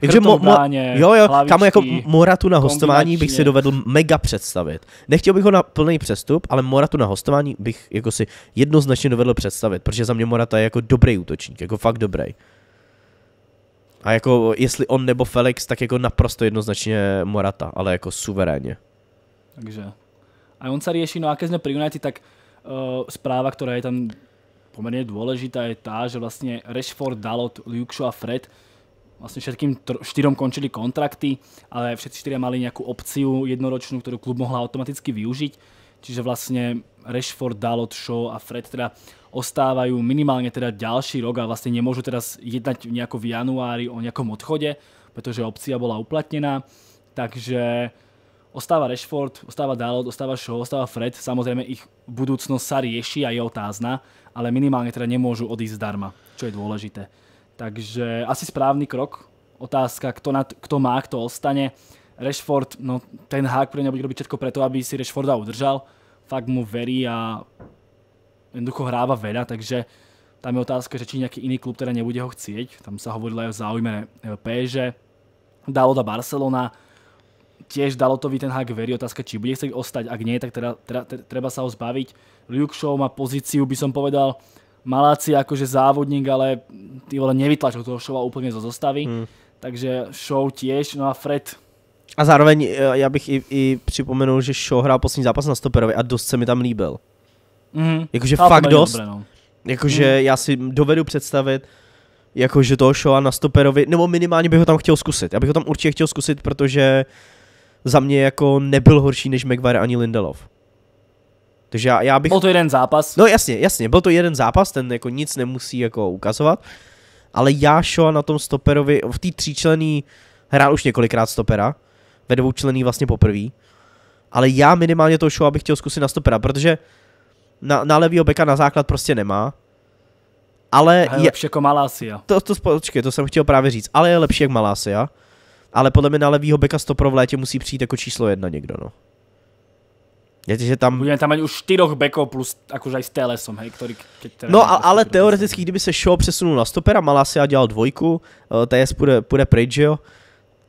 Takže mo, mo, jo, jo, hlavičky, jako Moratu na hostování bych si dovedl mega představit. Nechtěl bych ho na plný přestup, ale Moratu na hostování bych jako si jednoznačně dovedl představit, protože za mě Morata je jako dobrý útočník, jako fakt dobrý. A jako jestli on nebo Felix, tak jako naprosto jednoznačně Morata, ale jako suverénně. Takže. A on se rieši, no a keď jsme pri United, tak uh, eh, správa, která je tam poměrně důležitá, je ta, že vlastně Rashford, Dalot, Luke a Fred vlastně všetkým čtyřom končili kontrakty, ale všetci čtyři mali nějakou opciu jednoročnou, kterou klub mohla automaticky využít. Čiže vlastně Rashford, Dalot, Shaw a Fred teda ostávajú minimálne teda ďalší rok a vlastne nemôžu teraz jednať nejako v januári o nejakom odchode, pretože opcia bola uplatnená. Takže ostává Rashford, ostává Dalot, ostává Shaw, ostává Fred. Samozrejme ich budúcnosť sa rieši a je otázna, ale minimálne teda nemôžu odísť zdarma, čo je dôležité. Takže asi správny krok. Otázka, kto, na, kto má, kto ostane. Rashford, no ten hák pre mňa bude robiť všetko preto, aby si Rashforda udržal. Fakt mu verí a jednoducho hráva veľa, takže tam je otázka, že či nějaký iný klub teda nebude ho chcieť. Tam sa hovorilo aj o záujme eh, PSG, dalo da Barcelona, tiež dalo to ten Hag verí, otázka, či bude chcieť ostať, ak nie, tak teda, teda, treba sa ho zbaviť. Luke Show má pozíciu, by som povedal, Maláci akože závodník, ale ty vole nevytlačil toho Showa úplne zo zostavy. Hmm. Takže Show tiež, no a Fred, a zároveň eh, já bych i, i připomenul, že Show hrál poslední zápas na stoperovi a dost se mi tam líbil. Mm-hmm. Jakože já fakt dost. Dobré, no. Jakože mm. já si dovedu představit, jakože toho Shoa na stoperovi, nebo minimálně bych ho tam chtěl zkusit. Já bych ho tam určitě chtěl zkusit, protože za mě jako nebyl horší než McVar ani Lindelof. Takže já, já bych... Byl to jeden zápas? No jasně, jasně, byl to jeden zápas, ten jako nic nemusí jako ukazovat, ale já Shoa na tom stoperovi, v té tříčlený hrál už několikrát stopera, ve dvoučlený vlastně poprvé, ale já minimálně toho Shoa bych chtěl zkusit na stopera, protože na, na levýho beka na základ prostě nemá. Ale a je, je lepší jako Malásia. To, to, počkej, to jsem chtěl právě říct. Ale je lepší jak Malásia. Ale podle mě na levýho beka stopro v létě musí přijít jako číslo jedna někdo, no. Je, že tam... Budeme tam mať už čtyroch bekov plus akože aj s Telesom, hej, ktorý... no a, ale teoreticky, kdyby se Shaw přesunul na stopera, a dělal dvojku, uh, eh, TS půjde, půjde pryč, jo,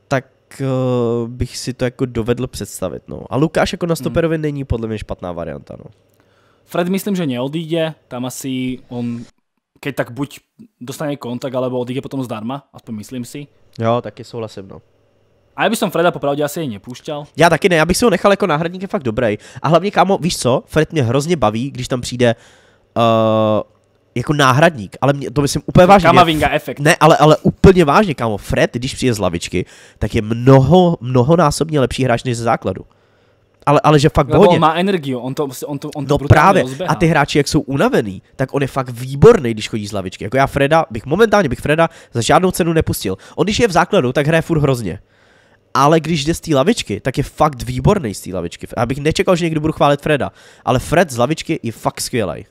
tak uh, bych si to jako dovedl představit, no. A Lukáš jako na hmm. stoperovi mm. není podle mě špatná varianta, no. Fred myslím, že neodíde, tam asi on, keď tak buď dostane kontakt, alebo odíde potom zdarma, aspoň myslím si. Jo, taky souhlasím, no. A já bych Freda popravdě asi jej nepůjšťal. Já taky ne, já bych si ho nechal jako náhradník je fakt dobrý. A hlavně, kámo, víš co, Fred mě hrozně baví, když tam přijde uh, jako náhradník, ale mě, to myslím úplně vážně. Kamavinga efekt. Ne, ale, ale úplně vážně, kámo. Fred, když přijde z lavičky, tak je mnoho, mnohonásobně lepší hráč než ze základu ale, ale že fakt Lebo on má energii, on to, prostě- on to, on to No právě, rozběhá. a ty hráči, jak jsou unavený, tak on je fakt výborný, když chodí z lavičky. Jako já Freda, bych momentálně bych Freda za žádnou cenu nepustil. On když je v základu, tak hraje furt hrozně. Ale když jde z té lavičky, tak je fakt výborný z té lavičky. bych nečekal, že někdo budu chválit Freda. Ale Fred z lavičky je fakt skvělý.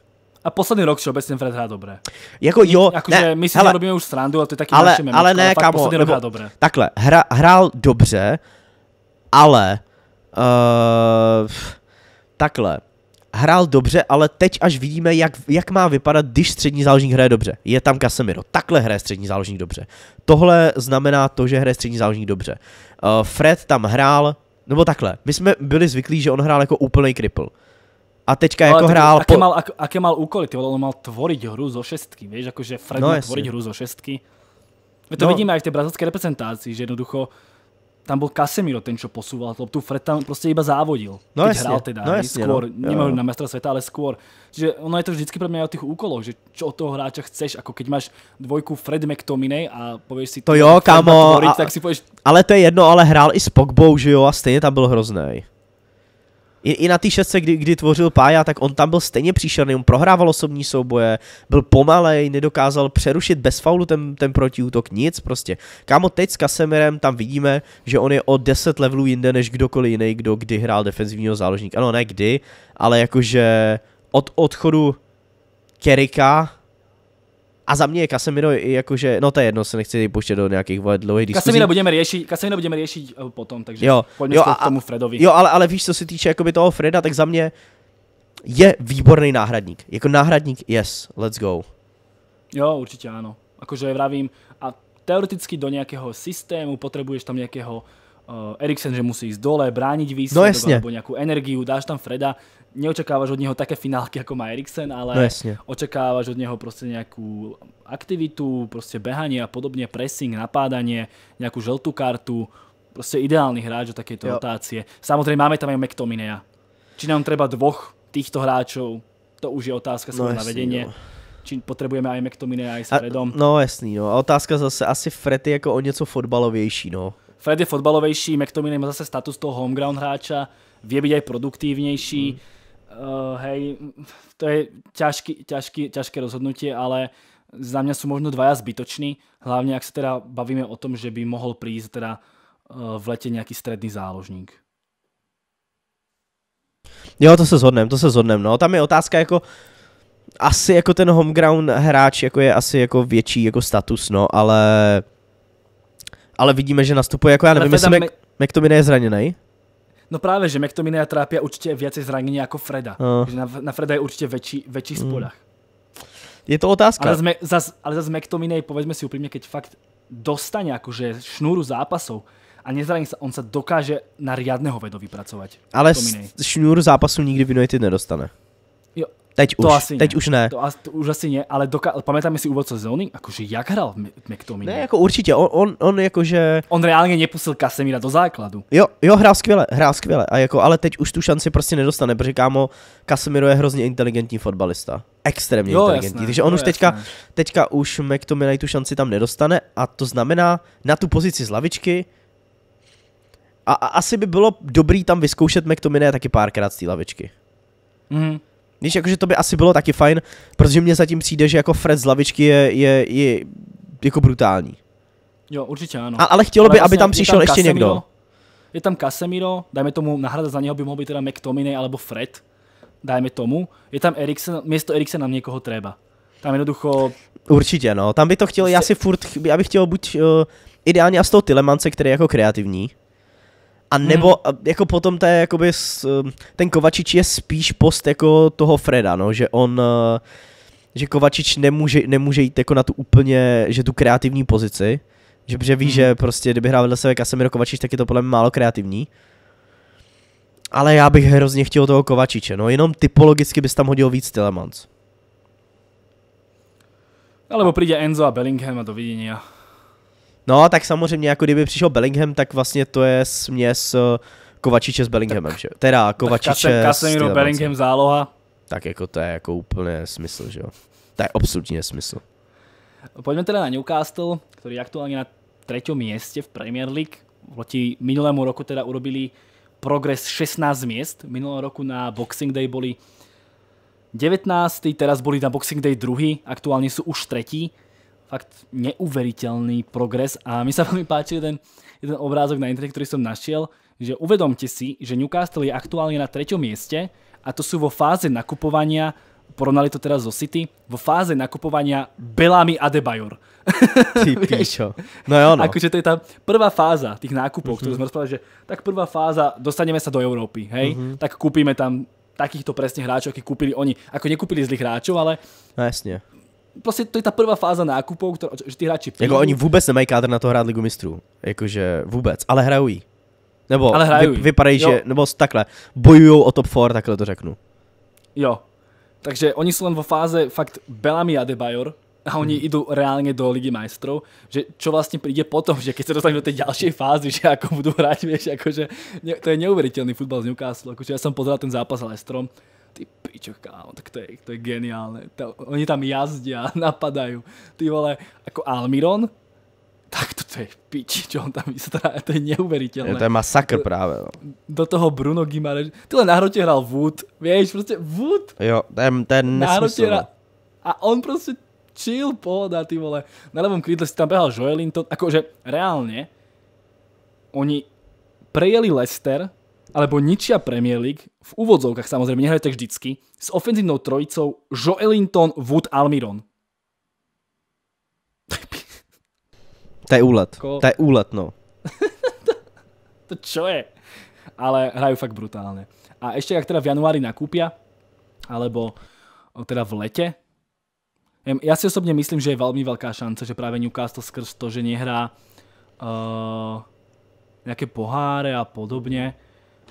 A poslední rok obecně Fred hrá dobré. Jako jo, jako, ne, že my si hele, robíme už srandu ale to je taky ale, naše ale ne, ale kámo, hrá dobré. Takhle, hra, hrál dobře, ale Uh, takhle. Hrál dobře, ale teď až vidíme, jak, jak má vypadat, když střední záložník hraje dobře. Je tam Casemiro. Takhle hraje střední záložník dobře. Tohle znamená to, že hraje střední záložník dobře. Uh, Fred tam hrál, nebo takhle. My jsme byli zvyklí, že on hrál jako úplný kripl. A teďka no, jako hrál... Aké, po... mal, ak, aké mal úkoly, ty on mal tvoriť hru zo šestky, víš? Jakože Fred no, mal tvoriť hru zo šestky. My to no. vidíme i v té brazilské reprezentaci, že jednoducho tam byl Casemiro ten, čo posúval tu Fred tam prostě iba závodil, no keď jasne, hral teda, no jasne, skôr, no. na mestra sveta, ale skôr. Čiže ono je to vždycky pre mňa o tých úkoloch, že čo od toho hráča chceš, ako keď máš dvojku Fred McTominay a povieš si... To jo, kámo, tvoriť, a, tak si povieš... ale to je jedno, ale hrál i s Pogbou, že jo, a stejně tam byl hrozný i, i na té šestce, kdy, kdy tvořil Pája, tak on tam byl stejně příšerný, on prohrával osobní souboje, byl pomalej, nedokázal přerušit bez faulu ten, ten protiútok, nic prostě. Kámo, teď s Kasemirem tam vidíme, že on je o 10 levelů jinde než kdokoliv jiný, kdo kdy hrál defenzivního záložníka. Ano, ne kdy, ale jakože od odchodu Kerika a za mě je Casemiro i jakože, no to je jedno, se nechci pouštět do nějakých vole dlouhých diskuzí. Casemiro budeme řešit, Casemiro budeme řešit eh, potom, takže jo, pojďme jo, a, k tomu Fredovi. Jo, ale, ale víš, co se týče jakoby toho Freda, tak za mě je výborný náhradník. Jako náhradník, yes, let's go. Jo, určitě ano. Akože vravím, a teoreticky do nějakého systému potřebuješ tam nějakého uh, Eriksen, že musí ísť dole, brániť výsledok no alebo nejakú energiu, dáš tam Freda, neočakávaš od neho také finálky, ako má Eriksen, ale no očakávaš od neho proste nejakú aktivitu, proste behanie a podobne, pressing, napádanie, nejakú žltú kartu, proste ideálny hráč do takejto jo. rotácie. Samozrejme, máme tam aj McTominaya. Či nám treba dvoch týchto hráčov, to už je otázka no, na vedenie. Jo či potřebujeme aj McTominay, aj s Fredom. A, no jasný, no. A otázka zase, asi Fred je jako o něco fotbalovější, no. Fred je fotbalovější, McTominay má zase status toho homeground hráča, vie byť aj produktívnejší. Mm. Uh, eh, hej, to je ťažký, ťažký, ťažké rozhodnutie, ale za mňa sú možno dvaja zbytoční, hlavne ak sa teda bavíme o tom, že by mohol prísť teda uh, v lete nejaký stredný záložník. Jo, to se zhodnem, to se zhodnem, no. Tam je otázka jako, asi jako ten homeground hráč jako je asi jako větší jako status, no, ale ale vidíme, že nastupuje jako, já nevím, jestli Mac, McTominay je zraněný. No právě, že McTominay trápí určitě věci zranění jako Freda. No. Že na, na Freda je určitě větší, větší hmm. spodach. Mm. Je to otázka. Ale zase zas, ale zas McTominay, povedzme si úplně, keď fakt dostane jakože šnůru zápasů a nezraní se, on se dokáže na riadného vedo vypracovat. Ale šnůru zápasu nikdy v United nedostane. Jo, Teď to už, asi teď ne. už ne. To, to už asi ne, ale doka- pamätáme si úvod sezóny, akože jak hral McTominay? Ne, jako určitě, on, on, on jakože... On reálně nepustil Kasemíra do základu. Jo, jo, hrál skvěle, hrál skvěle, a jako, ale teď už tu šanci prostě nedostane, protože kámo, Kasemiro je hrozně inteligentní fotbalista. Extrémně jo, inteligentní, jasné, takže on jo, už teďka, jasné. teďka už McTominay tu šanci tam nedostane a to znamená na tu pozici z lavičky, a, a asi by bylo dobrý tam vyzkoušet McTominay taky párkrát z té lavičky. Mhm. Víš, jakože to by asi bylo taky fajn, protože mně zatím přijde, že jako Fred z lavičky je, je, je jako brutální. Jo, určitě ano. A, ale chtělo ale by, vlastně, aby tam vlastně přišel je tam ještě někdo. Je tam Casemiro, dajme tomu, nahrada za něho by mohl být teda McTominay alebo Fred, dajme tomu. Je tam Eriksen, město na někoho treba. Tam jednoducho... Určitě, no. Tam by to chtěl, já prostě- si furt, já bych chtěl buď uh, ideálně a z toho Tilemance, který je jako kreativní, a hmm. nebo hmm. jako potom to je jakoby, um, ten Kovačič je spíš post jako toho Freda, no, že on uh, že Kovačič nemůže, nemůže jít jako na tu úplně, že tu kreativní pozici, že, že ví, hmm. že prostě kdyby hrál vedle sebe Kasemiro Kovačič, tak je to podle mě málo kreativní. Ale já bych hrozně chtěl toho Kovačiče, no jenom typologicky bys tam hodil víc Telemans. Alebo príde Enzo a Bellingham a dovidenia. No, tak samozřejmě, jako kdyby přišel Bellingham, tak vlastně to je směs eh, Kovačiče s Bellinghamem, tak, že? Teda Kovačiče tak Casemiro, Bellingham záloha. Tak jako to je jako úplně smysl, že jo? To je absolutně smysl. Pojďme teda na Newcastle, který je aktuálně na třetím místě v Premier League. Proti minulému roku teda urobili progres 16 měst. Minulého roku na Boxing Day byli 19, teraz byli na Boxing Day druhý, aktuálně jsou už třetí fakt neuveriteľný progres a mi sa veľmi páčil jeden, jeden obrázok na internete, ktorý som našiel, že uvedomte si, že Newcastle je aktuálne na treťom mieste a to sú vo fáze nakupovania, porovnali to teraz zo City, vo fáze nakupovania Belami Adebayor. Ty píčo. No jo, no. Akože to je tá prvá fáza tých nákupov, uh-huh. ktorú mhm. sme rozprávali, že tak prvá fáza, dostaneme sa do Európy, hej? Uh-huh. Tak kúpime tam takýchto presne hráčov, aký kúpili oni. Ako nekúpili zlých hráčov, ale... No jasne prostě to je ta prvá fáze nákupu, která, že ty hráči pijou. Jako oni vůbec nemají kádr na to hrát Ligu mistrů. Jakože vůbec, ale hrají. Nebo ale hrají. Vy, vypadají, jo. že, nebo takhle, bojují o top 4, takhle to řeknu. Jo. Takže oni jsou len vo fáze fakt Bellamy a Debayor, a oni hmm. idú reálne do Ligy majstrov, že čo vlastne príde potom, že keď sa dostaneme do tej ďalšej fázy, že ako budú hrať, vieš, akože to je neuveriteľný futbal z Newcastle, akože ja som pozeral ten zápas s Lestrom, ty pičo, kámo, tak to je, to je geniálne. To, oni tam jazdia, napadajú. Ty vole, ako Almiron, tak to, to je pič, čo on tam vystrá, to je neuveriteľné. Je to je masakr jako práve. Do, no. Do toho Bruno Gimare, ty len na hrote hral Wood, vieš, proste Wood. Jo, ten, ten nesmysl. No. Hra... A on proste chill, pohoda, ty vole. Na levom krídle si tam behal Joelinton, akože reálne, oni prejeli Lester, alebo ničia Premier League, v úvodzovkách samozrejme, nehrajú tak vždycky, s ofenzívnou trojicou Joelinton, Wood, Almiron. To je úlet. To je úlet, no. to, čo je? Ale hrajú fakt brutálne. A ešte, ak teda v januári nakúpia, alebo teda v lete, ja si osobně myslím, že je veľmi velká šance, že právě Newcastle skrz to, že nehrá uh, nějaké poháre a podobně,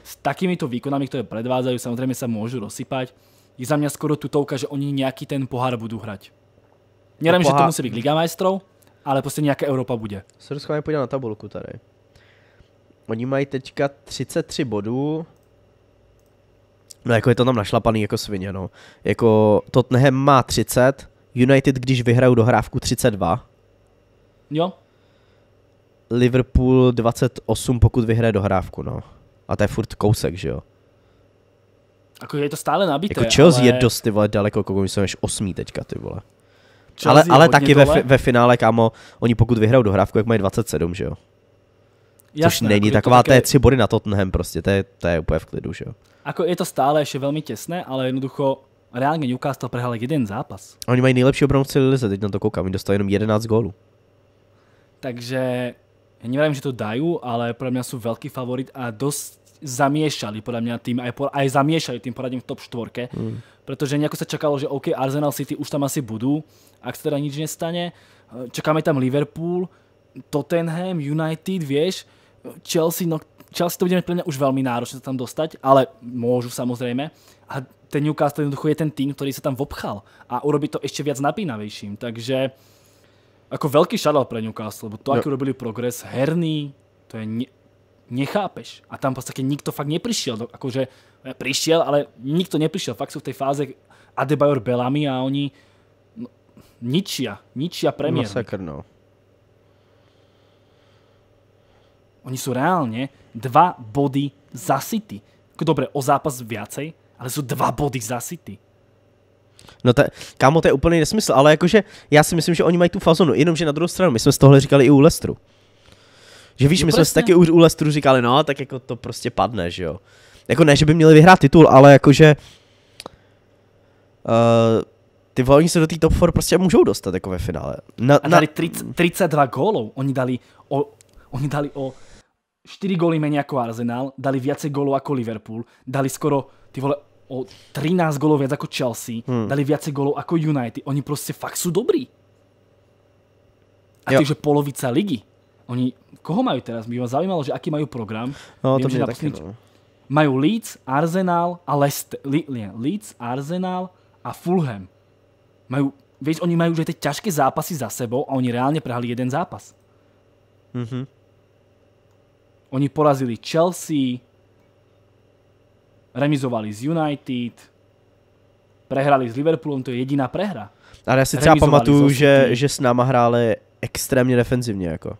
s takýmito výkonami, ktoré predvádzajú, samozrejme sa môžu rozsypať. Je za mňa skoro tutovka, že oni nejaký ten pohár budú hrať. Nerám, no že to musí byť Liga majstrov, ale proste nejaká Evropa bude. Se schválně podíval na tabulku tady. Oni mají teďka 33 bodů. No jako je to tam našlapaný jako svině, no. Jako Tottenham má 30, United, když vyhrajou dohrávku 32. Jo. Liverpool 28, pokud vyhraje dohrávku, no. A to je furt kousek, že jo? Jako je to stále nabité. Jako Chelsea ale... je dost ty vole daleko, jako jsem než osmý teďka ty vole. Chelsea ale ale taky ve, ve, finále, kámo, oni pokud vyhrajou dohrávku, jak mají 27, že jo? Jasné, Což není jako taková, to také... tři body na Tottenham prostě, to je, to je úplně v klidu, že jo? Ako je to stále ještě velmi těsné, ale jednoducho reálně Newcastle prehal jeden zápas. A oni mají nejlepší obranu v celé lize, teď na to koukám, oni dostali jenom 11 gólů. Takže já nevím, že to dají, ale pro mě jsou velký favorit a dost zamiešali podľa mňa tým, aj, po, aj zamiešali tým poradím v top 4. mm. pretože nejako sa čakalo, že OK, Arsenal City už tam asi budú, ak sa teda nič nestane, eh, čakáme tam Liverpool, Tottenham, United, vieš, Chelsea, no Chelsea to budeme pre mňa už veľmi náročne sa tam dostať, ale môžu samozrejme. A ten Newcastle jednoducho je ten tým, ktorý sa tam vopchal a urobí to ešte viac napínavejším. Takže ako veľký šadal pre Newcastle, lebo to, no. aký urobili progres, herný, to je ne- nechápeš. A tam v podstate nikto fakt neprišiel. No, akože eh, prišiel, ale nikto neprišiel. Fakt sú v tej fáze Adebayor Bellamy a oni no, ničia, ničia no, premiér. Masakr, no. Oni sú reálne dva body za City. Dobre, o zápas viacej, ale sú dva body za City. No to, kámo, to je úplný nesmysl, ale jakože já si myslím, že oni mají tu fazonu, jenomže na druhou stranu, my jsme z tohle říkali i u Lestru. Že víš, no my prostě. jsme taky už u Lestru říkali, no, tak jako to prostě padne, že jo. Jako ne, že by měli vyhrát titul, ale jakože... Uh, ty vole, oni se do té top 4 prostě můžou dostat jako ve finále. Na, a dali na... 30, 32 gólov. Oni dali o, oni dali o 4 góly méně jako Arsenal, dali více gólů jako Liverpool, dali skoro, ty vole, o 13 gólov viac jako Chelsea, hmm. dali více gólov jako United. Oni prostě fakt jsou dobrý. A takže polovica ligy. Oni, koho majú teraz? By ma zaujímalo, že aký majú program. No, Viem, to že Také, no. Majú Leeds, Arsenal a Leicester. Le, nie, Leeds, Arsenal a Fulham. Majú, vieš, oni majú už aj tie ťažké zápasy za sebou a oni reálne prehali jeden zápas. Mm-hmm. Oni porazili Chelsea, remizovali z United, prehrali s Liverpoolem, to je jediná prehra. Ale já si třeba pamatuju, že, že s náma hráli extrémně defenzivně. Jako.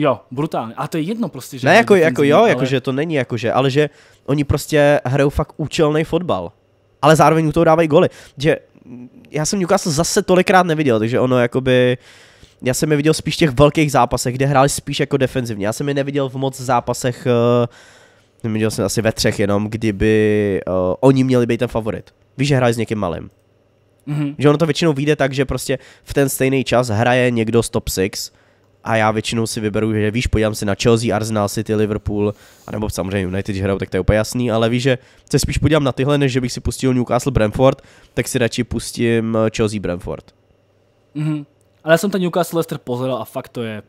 Jo, brutálně. A to je jedno prostě, že... Ne, jako, jako jo, ale... jakože to není jakože, ale že oni prostě hrajou fakt účelný fotbal. Ale zároveň u toho dávají goly. Že já jsem Newcastle zase tolikrát neviděl, takže ono jakoby... Já jsem je viděl spíš v těch velkých zápasech, kde hráli spíš jako defenzivně. Já jsem je neviděl v moc zápasech, eh, Neviděl jsem asi ve třech jenom, kdyby uh, oni měli být ten favorit. Víš, že hráli s někým malým. Mm-hmm. Že ono to většinou vyjde tak, že prostě v ten stejný čas hraje někdo z top 6 a já většinou si vyberu, že víš, podívám si na Chelsea, Arsenal, City, Liverpool, anebo samozřejmě United, když hrajou, tak to je úplně jasný, ale víš, že se spíš podívám na tyhle, než že bych si pustil Newcastle Brentford, tak si radši pustím eh, Chelsea Brentford. Mm-hmm. Ale já jsem ten Newcastle Leicester pozeral a fakt to je...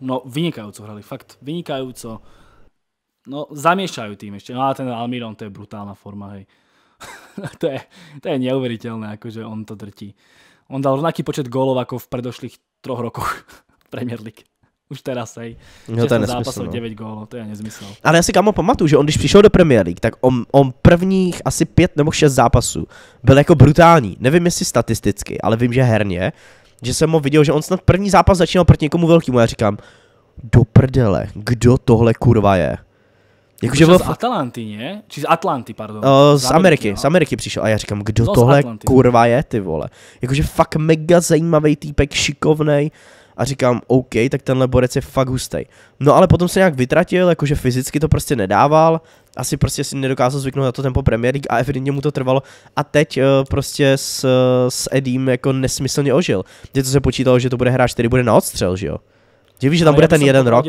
No, vynikající hrali, fakt vynikající. No, zamiešajú tým ešte. No a ten Almiron, to je brutálna forma, hej. to, je, to je neuveriteľné, akože on to drtí. On dal rovnaký počet gólov ako v predošlých troch rokoch Premier League. Už teraz, hej. No, to je nesmysl, zápasov no. 9 gólov, to je nezmysl. Ale já si kamo pamatuju, že on když přišel do Premier League, tak on, on prvních asi pět nebo šest zápasů byl jako brutální. Nevím jestli statisticky, ale vím, že herně, že jsem ho viděl, že on snad první zápas začínal proti někomu velkému. Já říkám, do prdele, kdo tohle kurva je? Jakože jako byl... Z Atalanty, ne? Či z Atlanty, pardon. Uh, z, z Ameriky, no. z Ameriky přišel. A já říkám, kdo no, tohle Atlanty, kurva je, ty vole. Jakože fakt mega zajímavý týpek, šikovnej. A říkám, OK, tak tenhle borec je fakt hustý. No ale potom se nějak vytratil, jakože fyzicky to prostě nedával. Asi prostě si nedokázal zvyknout na to tempo Premier League a evidentně mu to trvalo. A teď uh, prostě s, s Edím jako nesmyslně ožil. Kde to se počítalo, že to bude hráč, který bude na odstřel, že jo? Že víš, že tam bude ten jeden rok.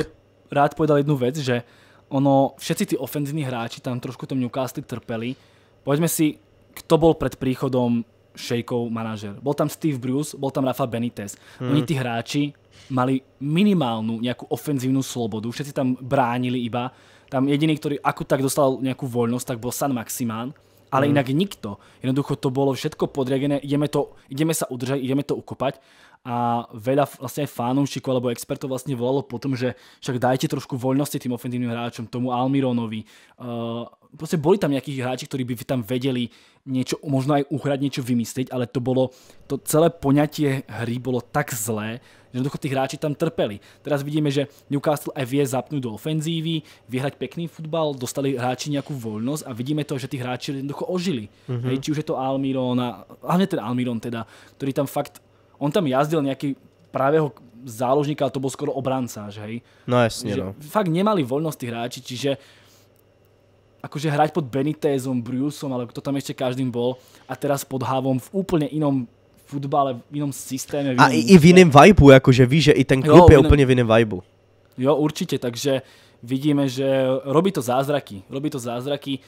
Rád povedal jednu věc, že ono, všetci tí ofenzívni hráči tam trošku tom Newcastle trpeli. Poďme si, kto bol pred príchodom Shejkov manažer. Bol tam Steve Bruce, bol tam Rafa Benitez. Hmm. Oni tí hráči mali minimálnu nejakú ofenzívnu slobodu, všetci tam bránili iba. Tam jediný, ktorý ako tak dostal nejakú voľnosť, tak bol San Maximán, ale hmm. inak nikto. Jednoducho to bolo všetko podriadené, ideme, to, ideme sa udržať, ideme to ukopať a veľa vlastne aj fanúšikov alebo expertov vlastne volalo po tom, že však dajte trošku voľnosti tým ofenzívnym hráčom, tomu Almironovi. Uh, proste boli tam nejakých hráči, ktorí by tam vedeli niečo, možno aj uhrať, niečo vymyslieť, ale to bolo, to celé poňatie hry bolo tak zlé, že jednoducho tí hráči tam trpeli. Teraz vidíme, že Newcastle aj vie zapnúť do ofenzívy, vyhrať pekný futbal, dostali hráči nejakú voľnosť a vidíme to, že tí hráči jednoducho ožili. Mm-hmm. Hej, či už je to Almiron hlavne ten Almiron teda, ktorý tam fakt on tam jazdil nejaký právě záložníka, ale to bol skoro obranca, že hej? No jasne, že no. Fakt nemali voľnosť tí hráči, čiže akože hrať pod Benitezom, Bruceom, ale kto tam ešte každým bol a teraz pod Havom v úplne inom futbale, v inom systéme. V inom a i, i v iném vibeu, akože víš, že i ten klub jo, je v úplne v iném vibeu. Jo, určite, takže vidíme, že robí to zázraky. Robí to zázraky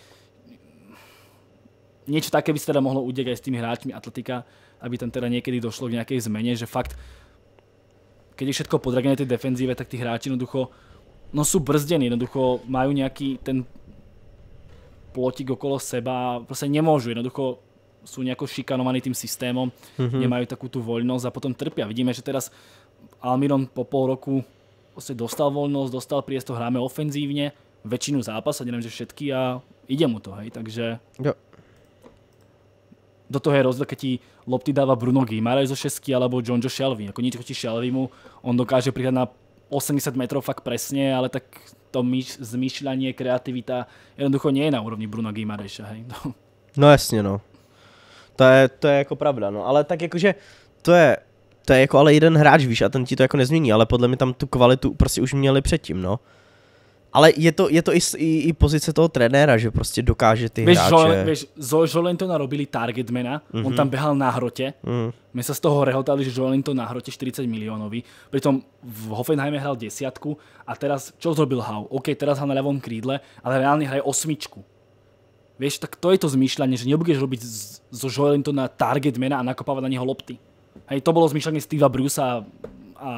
niečo také by sa teda mohlo udiať aj s tými hráčmi Atletika, aby tam teda niekedy došlo k nejakej zmene, že fakt, keď je všetko podragené tej defenzíve, tak tí hráči jednoducho no sú brzdení, jednoducho majú nejaký ten plotík okolo seba, proste nemôžu, jednoducho sú nejako šikanovaní tým systémom, mhm. nemajú takú tú voľnosť a potom trpia. Vidíme, že teraz Almiron po pol roku vlastne prostě dostal voľnosť, dostal priestor, hráme ofenzívne, väčšinu zápasa, neviem, že všetky a ide mu to, hej, takže... Jo do toho je rozdiel, keď ti lopty dáva Bruno Guimaraes zo šesky alebo Joe Shelby. Ako nič proti Shelbymu, on dokáže prihrať na 80 metrov fakt presne, ale tak to myš, zmyšľanie, kreativita jednoducho nie je na úrovni Bruno Guimareša, hej. No. no jasně, no. To je, to je jako pravda, no. Ale tak jakože to je, to je jako ale jeden hráč, víš, a ten ti to jako nezmění, ale podle mě tam tu kvalitu prostě už měli předtím, no. Ale je to, je to i, i, i pozice toho trenéra, že prostě dokáže ty vieš, hráče... Víš, vieš, zo narobili robili targetmana, mm-hmm. on mhm. tam behal na hrote. Mm. My se z toho rehotali, že Jolenton na hrote 40 miliónový, pritom v Hoffenheime hral desiatku a teraz, čo zrobil Hau? OK, teraz hral na levom krídle, ale reálně hraje osmičku. Víš, tak to je to zmýšľanie, že nebudeš robiť zo target mena a nakopávať na něho lopty. Hej, to bolo zmýšľanie Steve'a Bruce'a a, a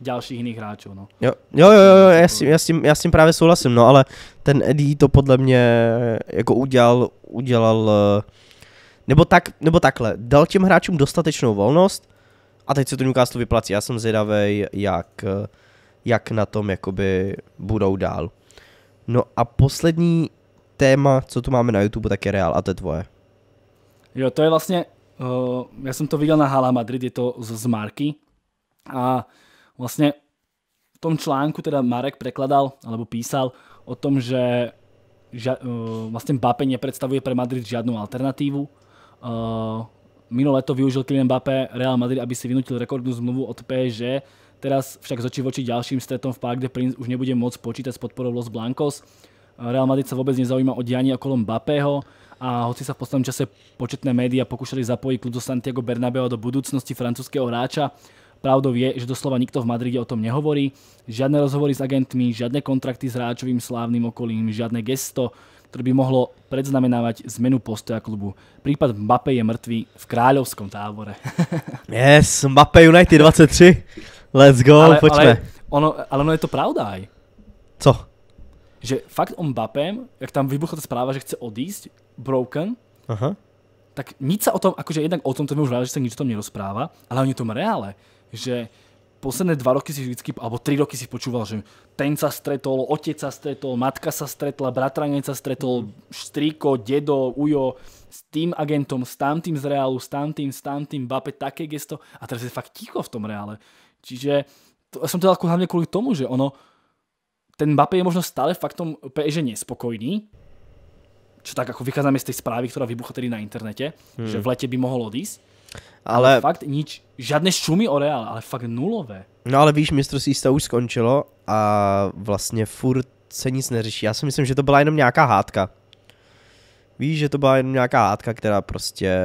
dalších jiných hráčů. No. Jo, jo, jo, jo já, s jako- tím, já, s tím, já s tím právě souhlasím, no, ale ten Eddie to podle mě jako udělal, udělal eh, nebo, tak, nebo takhle, dal těm hráčům dostatečnou volnost a teď se to Newcastle vyplací. Já jsem zvědavý, jak, eh, jak na tom jakoby budou dál. No a poslední téma, co tu máme na YouTube, tak je Real a to je tvoje. Jo, to je vlastně, uh, já jsem to viděl na Hala Madrid, je to z, z Marky a uh, Vlastne v tom článku teda Marek prekladal, alebo písal o tom, že ža, uh, eh, vlastne Mbappé nepredstavuje pre Madrid žiadnu alternatívu. Uh, eh, minulé to využil Kylian Mbappé Real Madrid, aby si vynutil rekordnú zmluvu od PSG. Teraz však z očí voči ďalším stretom v Park de Prince už nebude môcť počítať s podporou Los Blancos. Eh, Real Madrid sa vôbec nezaujíma o dianie okolo Mbappého a hoci sa v poslednom čase početné médiá pokúšali zapojiť kľud Santiago Bernabeo do budúcnosti francúzského hráča, Pravdou je, že doslova nikto v Madride o tom nehovorí. Žiadne rozhovory s agentmi, žiadne kontrakty s hráčovým slávnym okolím, žiadne gesto, ktoré by mohlo predznamenávať zmenu postoja klubu. Prípad Mbappé je mrtvý v kráľovskom tábore. yes, Mbappé United 23. Let's go, ale, poďme. Ale ono, ale ono je to pravda aj. Co? Že fakt o Mbappé, jak tam vybuchla ta správa, že chce odísť, broken, Aha. tak nic sa o tom, akože jednak o tom, to mi už rád, že sa nič o tom nerozpráva, ale o tom reále že posledné dva roky si vždycky, alebo tri roky si počúval, že ten sa stretol, otec sa stretol, matka sa stretla, bratranec sa stretol, štriko, mhm. dedo, ujo, s tým agentom, s tamtým z reálu, s tamtým, s tamtým, bape také gesto a teraz je fakt ticho v tom reále. Čiže to, ja som to dal hlavne kvôli tomu, že ono, ten Mbappé je možno stále faktom PSG nespokojný, čo tak ako vychádzame z tej správy, ktorá vybuchla tedy na internete, hmm. že v lete by mohol odísť, ale, ale fakt nič, žádné šumy o Real, ale fakt nulové. No ale víš, mistrovství se už skončilo a vlastně furt se nic neřeší. Já si myslím, že to byla jenom nějaká hádka. Víš, že to byla jenom nějaká hádka, která prostě...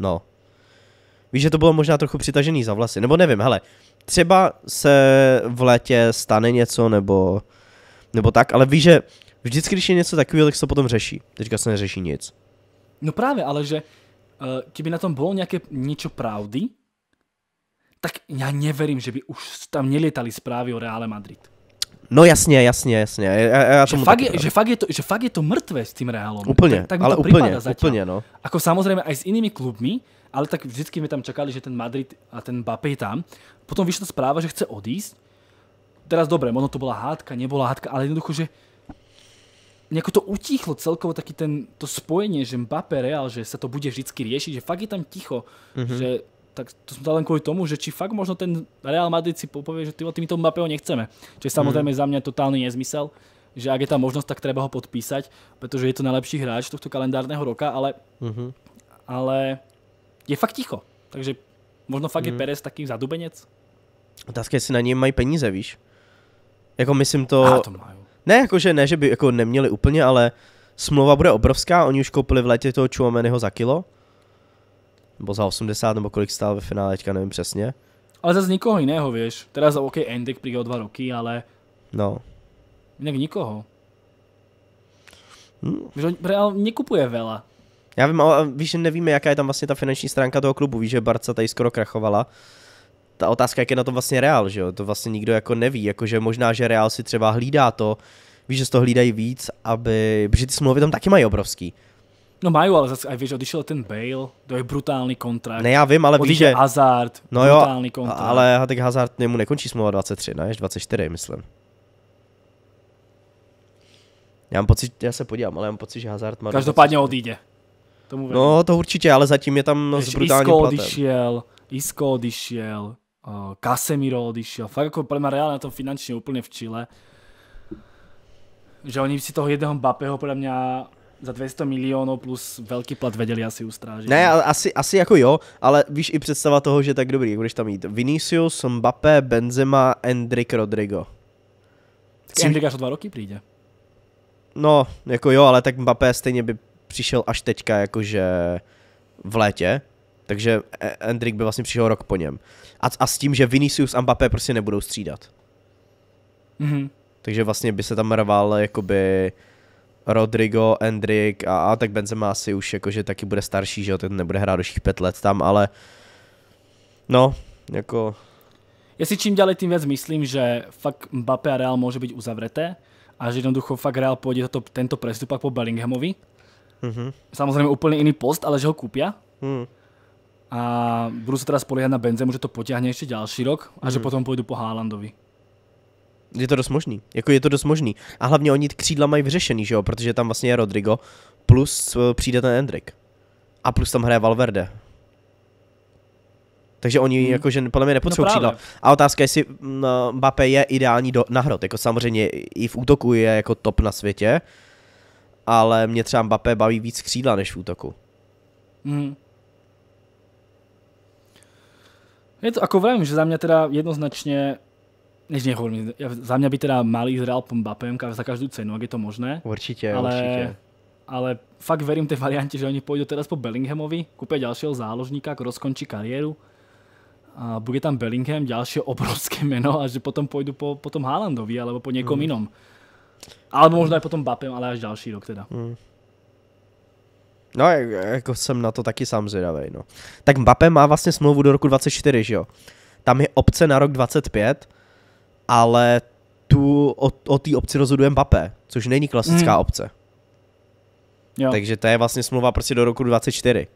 No. Víš, že to bylo možná trochu přitažený za vlasy. Nebo nevím, hele. Třeba se v létě stane něco, nebo... Nebo tak, ale víš, že vždycky, když je něco takového, tak se to potom řeší. Teďka se neřeší nic. No právě, ale že Eh, keby na tom bolo nejaké niečo pravdy, tak já neverím, že by už tam nelietali správy o Reále Madrid. No jasne, jasne, jasne. že, fakt je, to, že je to s tím Realom. Úplne, tak, ale to úplne, no. Ako samozřejmě aj s inými klubmi, ale tak vždycky sme tam čakali, že ten Madrid a ten Bape je tam. Potom vyšla správa, že chce odísť. Teraz dobré, možno to byla hádka, nebyla hádka, ale jednoducho, že nejako to utíchlo celkovo taký ten, to spojenie, že Mbappé Real, že sa to bude vždycky riešiť, že fakt je tam ticho, mm-hmm. že tak to som dal len kvôli tomu, že či fakt možno ten Real Madrid si povie, že týmto týmto Mbappého nechceme. Čiže samozřejmě samozrejme mm. za mňa totálny nezmysel, že ak je tam možnosť, tak treba ho podpísať, pretože je to najlepší hráč tohto kalendárneho roka, ale, mm-hmm. ale je fakt ticho. Takže možno fakt mm. je mhm. Perez taký zadubenec. Otázka je, jestli na něj mají peníze, víš? Jako myslím to... Ah, to ne, jakože ne, že by jako neměli úplně, ale smlouva bude obrovská, oni už koupili v létě toho Chuameniho za kilo. Nebo za 80, nebo kolik stál ve finále, teďka nevím přesně. Ale zase nikoho jiného, víš. Teda za OK, endik přijde o dva roky, ale... No. Jinak nikoho. Víš, hm. Real nekupuje vela. Já vím, ale víš, nevíme, jaká je tam vlastně ta finanční stránka toho klubu. Víš, že Barca tady skoro krachovala ta otázka, jak je na tom vlastně Real, že jo? To vlastně nikdo jako neví, jakože možná, že Real si třeba hlídá to, víš, že z toho hlídají víc, aby, protože ty smlouvy tam taky mají obrovský. No mají, ale zase, víš, odišel ten Bale, to je brutální kontrakt. Ne, já vím, ale víš, že... Hazard, no brutální jo, kontrakt. ale tak Hazard němu nekončí smlouva 23, ne, 24, myslím. Já mám pocit, já se podívám, ale já mám pocit, že Hazard má... Každopádně odjde. Tomu no, to určitě, ale zatím je tam no, s brutálním Isko platem. odišel, Isko odišel, Casemiro odišiel. Fakt ako pre ma Real na tom finančne úplne v Chile. Že oni si toho jedného Mbappého podľa mňa za 200 milionů plus velký plat vedeli asi ustrážiť. Ne, ale asi, asi jako jo, ale víš i představa toho, že tak dobrý, budeš tam ísť. Vinicius, Mbappé, Benzema, Endrick Rodrigo. Jsi... Endrick až dva roky přijde. No, jako jo, ale tak Mbappé stejně by přišel až teďka, jakože v létě, takže Hendrik e- by vlastně přišel rok po něm. A, a s tím, že Vinicius a Mbappé prostě nebudou střídat. Mm-hmm. Takže vlastně by se tam rval jakoby Rodrigo, Hendrik a, a tak Benzema asi už jakože taky bude starší, že jo, ten nebude hrát dalších pět let tam, ale no, jako... Já si čím ďalej tím viac myslím, že fakt Mbappé a Real může být uzavreté a že jednoducho fakt Real půjde toto, tento prestupak po Bellinghamovi. Mm-hmm. Samozřejmě úplně jiný post, ale že ho kúpia. Mm a budú sa teraz spoliehať na Benzemu, že to potiahne ešte ďalší rok a mm. že potom pôjdu po Haalandovi. Je to dost možný, jako je to dost možný. A hlavně oni křídla mají vyřešený, že jo, protože tam vlastně je Rodrigo, plus e, přijde ten Endrik. A plus tam hraje Valverde. Takže oni hmm. jakože podle mě nepotřebují no křídla. A otázka je, jestli e, Mbappé je ideální do, na hrot. Jako samozřejmě i v útoku je jako top na světě, ale mě třeba Mbappé baví víc křídla než v útoku. Hmm. Je to ako vravím, že za mňa teda jednoznačne než nehovorím, za mňa by teda mali Izrael po za každú cenu, ak je to možné. Určite, ale, určite. Ale fakt verím tej variante, že oni pôjdu teraz po Bellinghamovi, kúpia ďalšieho záložníka, ako rozkončí kariéru. A bude tam Bellingham, ďalšie obrovské meno a že potom pôjdu po, po tom Haalandovi alebo po niekom mm. inom. Alebo možno aj potom Bapem, ale až ďalší rok teda. Mm. No, jako jsem na to taky sám zvědavý, no. Tak Mbappé má vlastně smlouvu do roku 24, že jo? Tam je obce na rok 25, ale tu, o, o té obci rozhoduje Mbappé, což není klasická hmm. obce. Jo. Takže to je vlastně smlouva prostě do roku 24.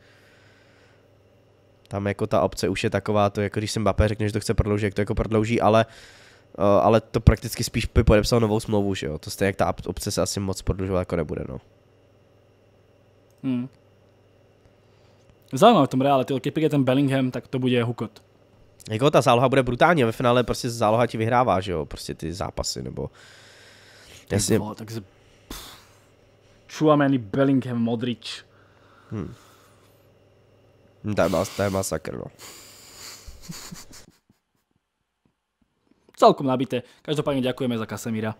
Tam jako ta obce už je taková, to jako když jsem Mbappé řekne, že to chce prodloužit, jak to jako prodlouží, ale eh, ale to prakticky spíš by podepsal novou smlouvu, že jo? To stejně jak ta obce se asi moc prodlužovat jako nebude, no. Hmm. Zajímavé v tom reále, ty když je ten Bellingham, tak to bude hukot. Jako ta záloha bude brutální ve finále prostě záloha ti vyhrává, že jo, prostě ty zápasy, nebo... Jasně. Vole, tak se... Chuameni, Bellingham, Modrič. Hmm. hmm. To je, mas, to je masakr, no. Celkom nabité. Každopádně děkujeme za Kasemíra.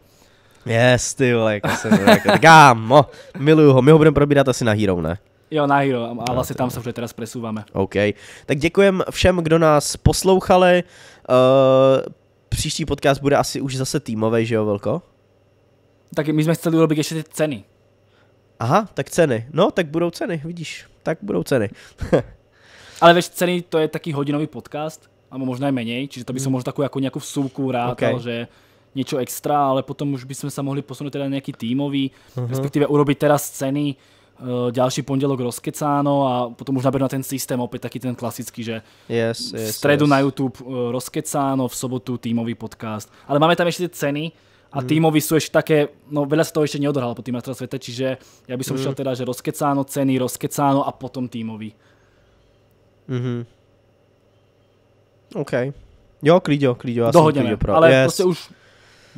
Yes, ty vole, jako jsem řekl. Jako miluju ho, my ho budeme probírat asi na Hero, ne? Jo, na Hero, a no, vlastně tam se už teraz presúvame. OK, tak děkujem všem, kdo nás poslouchali. Uh, příští podcast bude asi už zase týmový, že jo, Velko? Tak my jsme chtěli udělat ještě ty ceny. Aha, tak ceny. No, tak budou ceny, vidíš. Tak budou ceny. Ale veš, ceny to je taký hodinový podcast, a možná i méně. čiže to by se mm. možná takovou jako nějakou vsuvku rád, okay. že něco extra, ale potom už bychom se mohli posunout teda nějaký týmový, uh-huh. respektive urobit teda scény, eh, další pondělok rozkecáno a potom už naberú na ten systém opět taky ten klasický, že yes, yes, v yes. na YouTube eh, rozkecáno, v sobotu týmový podcast. Ale máme tam ještě ty ceny a hmm. týmový jsou ještě také, no veľa se toho ještě neodohralo po tým na čiže já bych hmm. šel mhm. teda, že rozkecáno, ceny, rozkecáno a potom Mm Mhm. OK. Jo, klidio, klidio. Dohodneme, ale yes. prostě už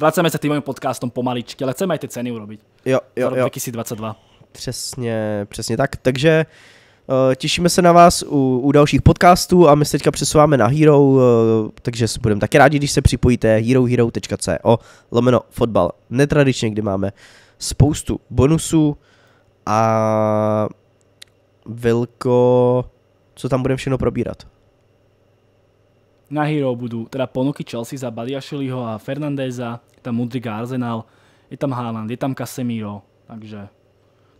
vraceme se týmovým tým podcastům pomaličky, ale chceme i ty ceny urobit. Jo, jo, Za rok jo. 2022. Přesně, přesně tak. Takže eh, těšíme se na vás u, u dalších podcastů a my se teďka přesouváme na Hero, eh, takže budeme taky rádi, když se připojíte herohero.co lomeno fotbal. Netradičně, kdy máme spoustu bonusů a velko, co tam budeme všechno probírat? Na Hero budú teda ponuky Chelsea za Badiašiliho a Fernandeza, je tam Mudrik a Arsenal, je tam Haaland, je tam Casemiro, takže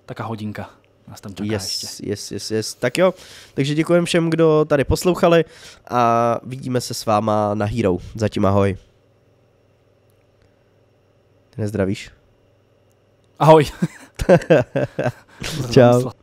taká hodinka nás tam čeká yes, ještě. Yes, yes, yes. Tak jo, takže děkujeme všem, kdo tady poslouchali a vidíme se s váma na Hero. Zatím ahoj. Nezdravíš? Ahoj. Čau.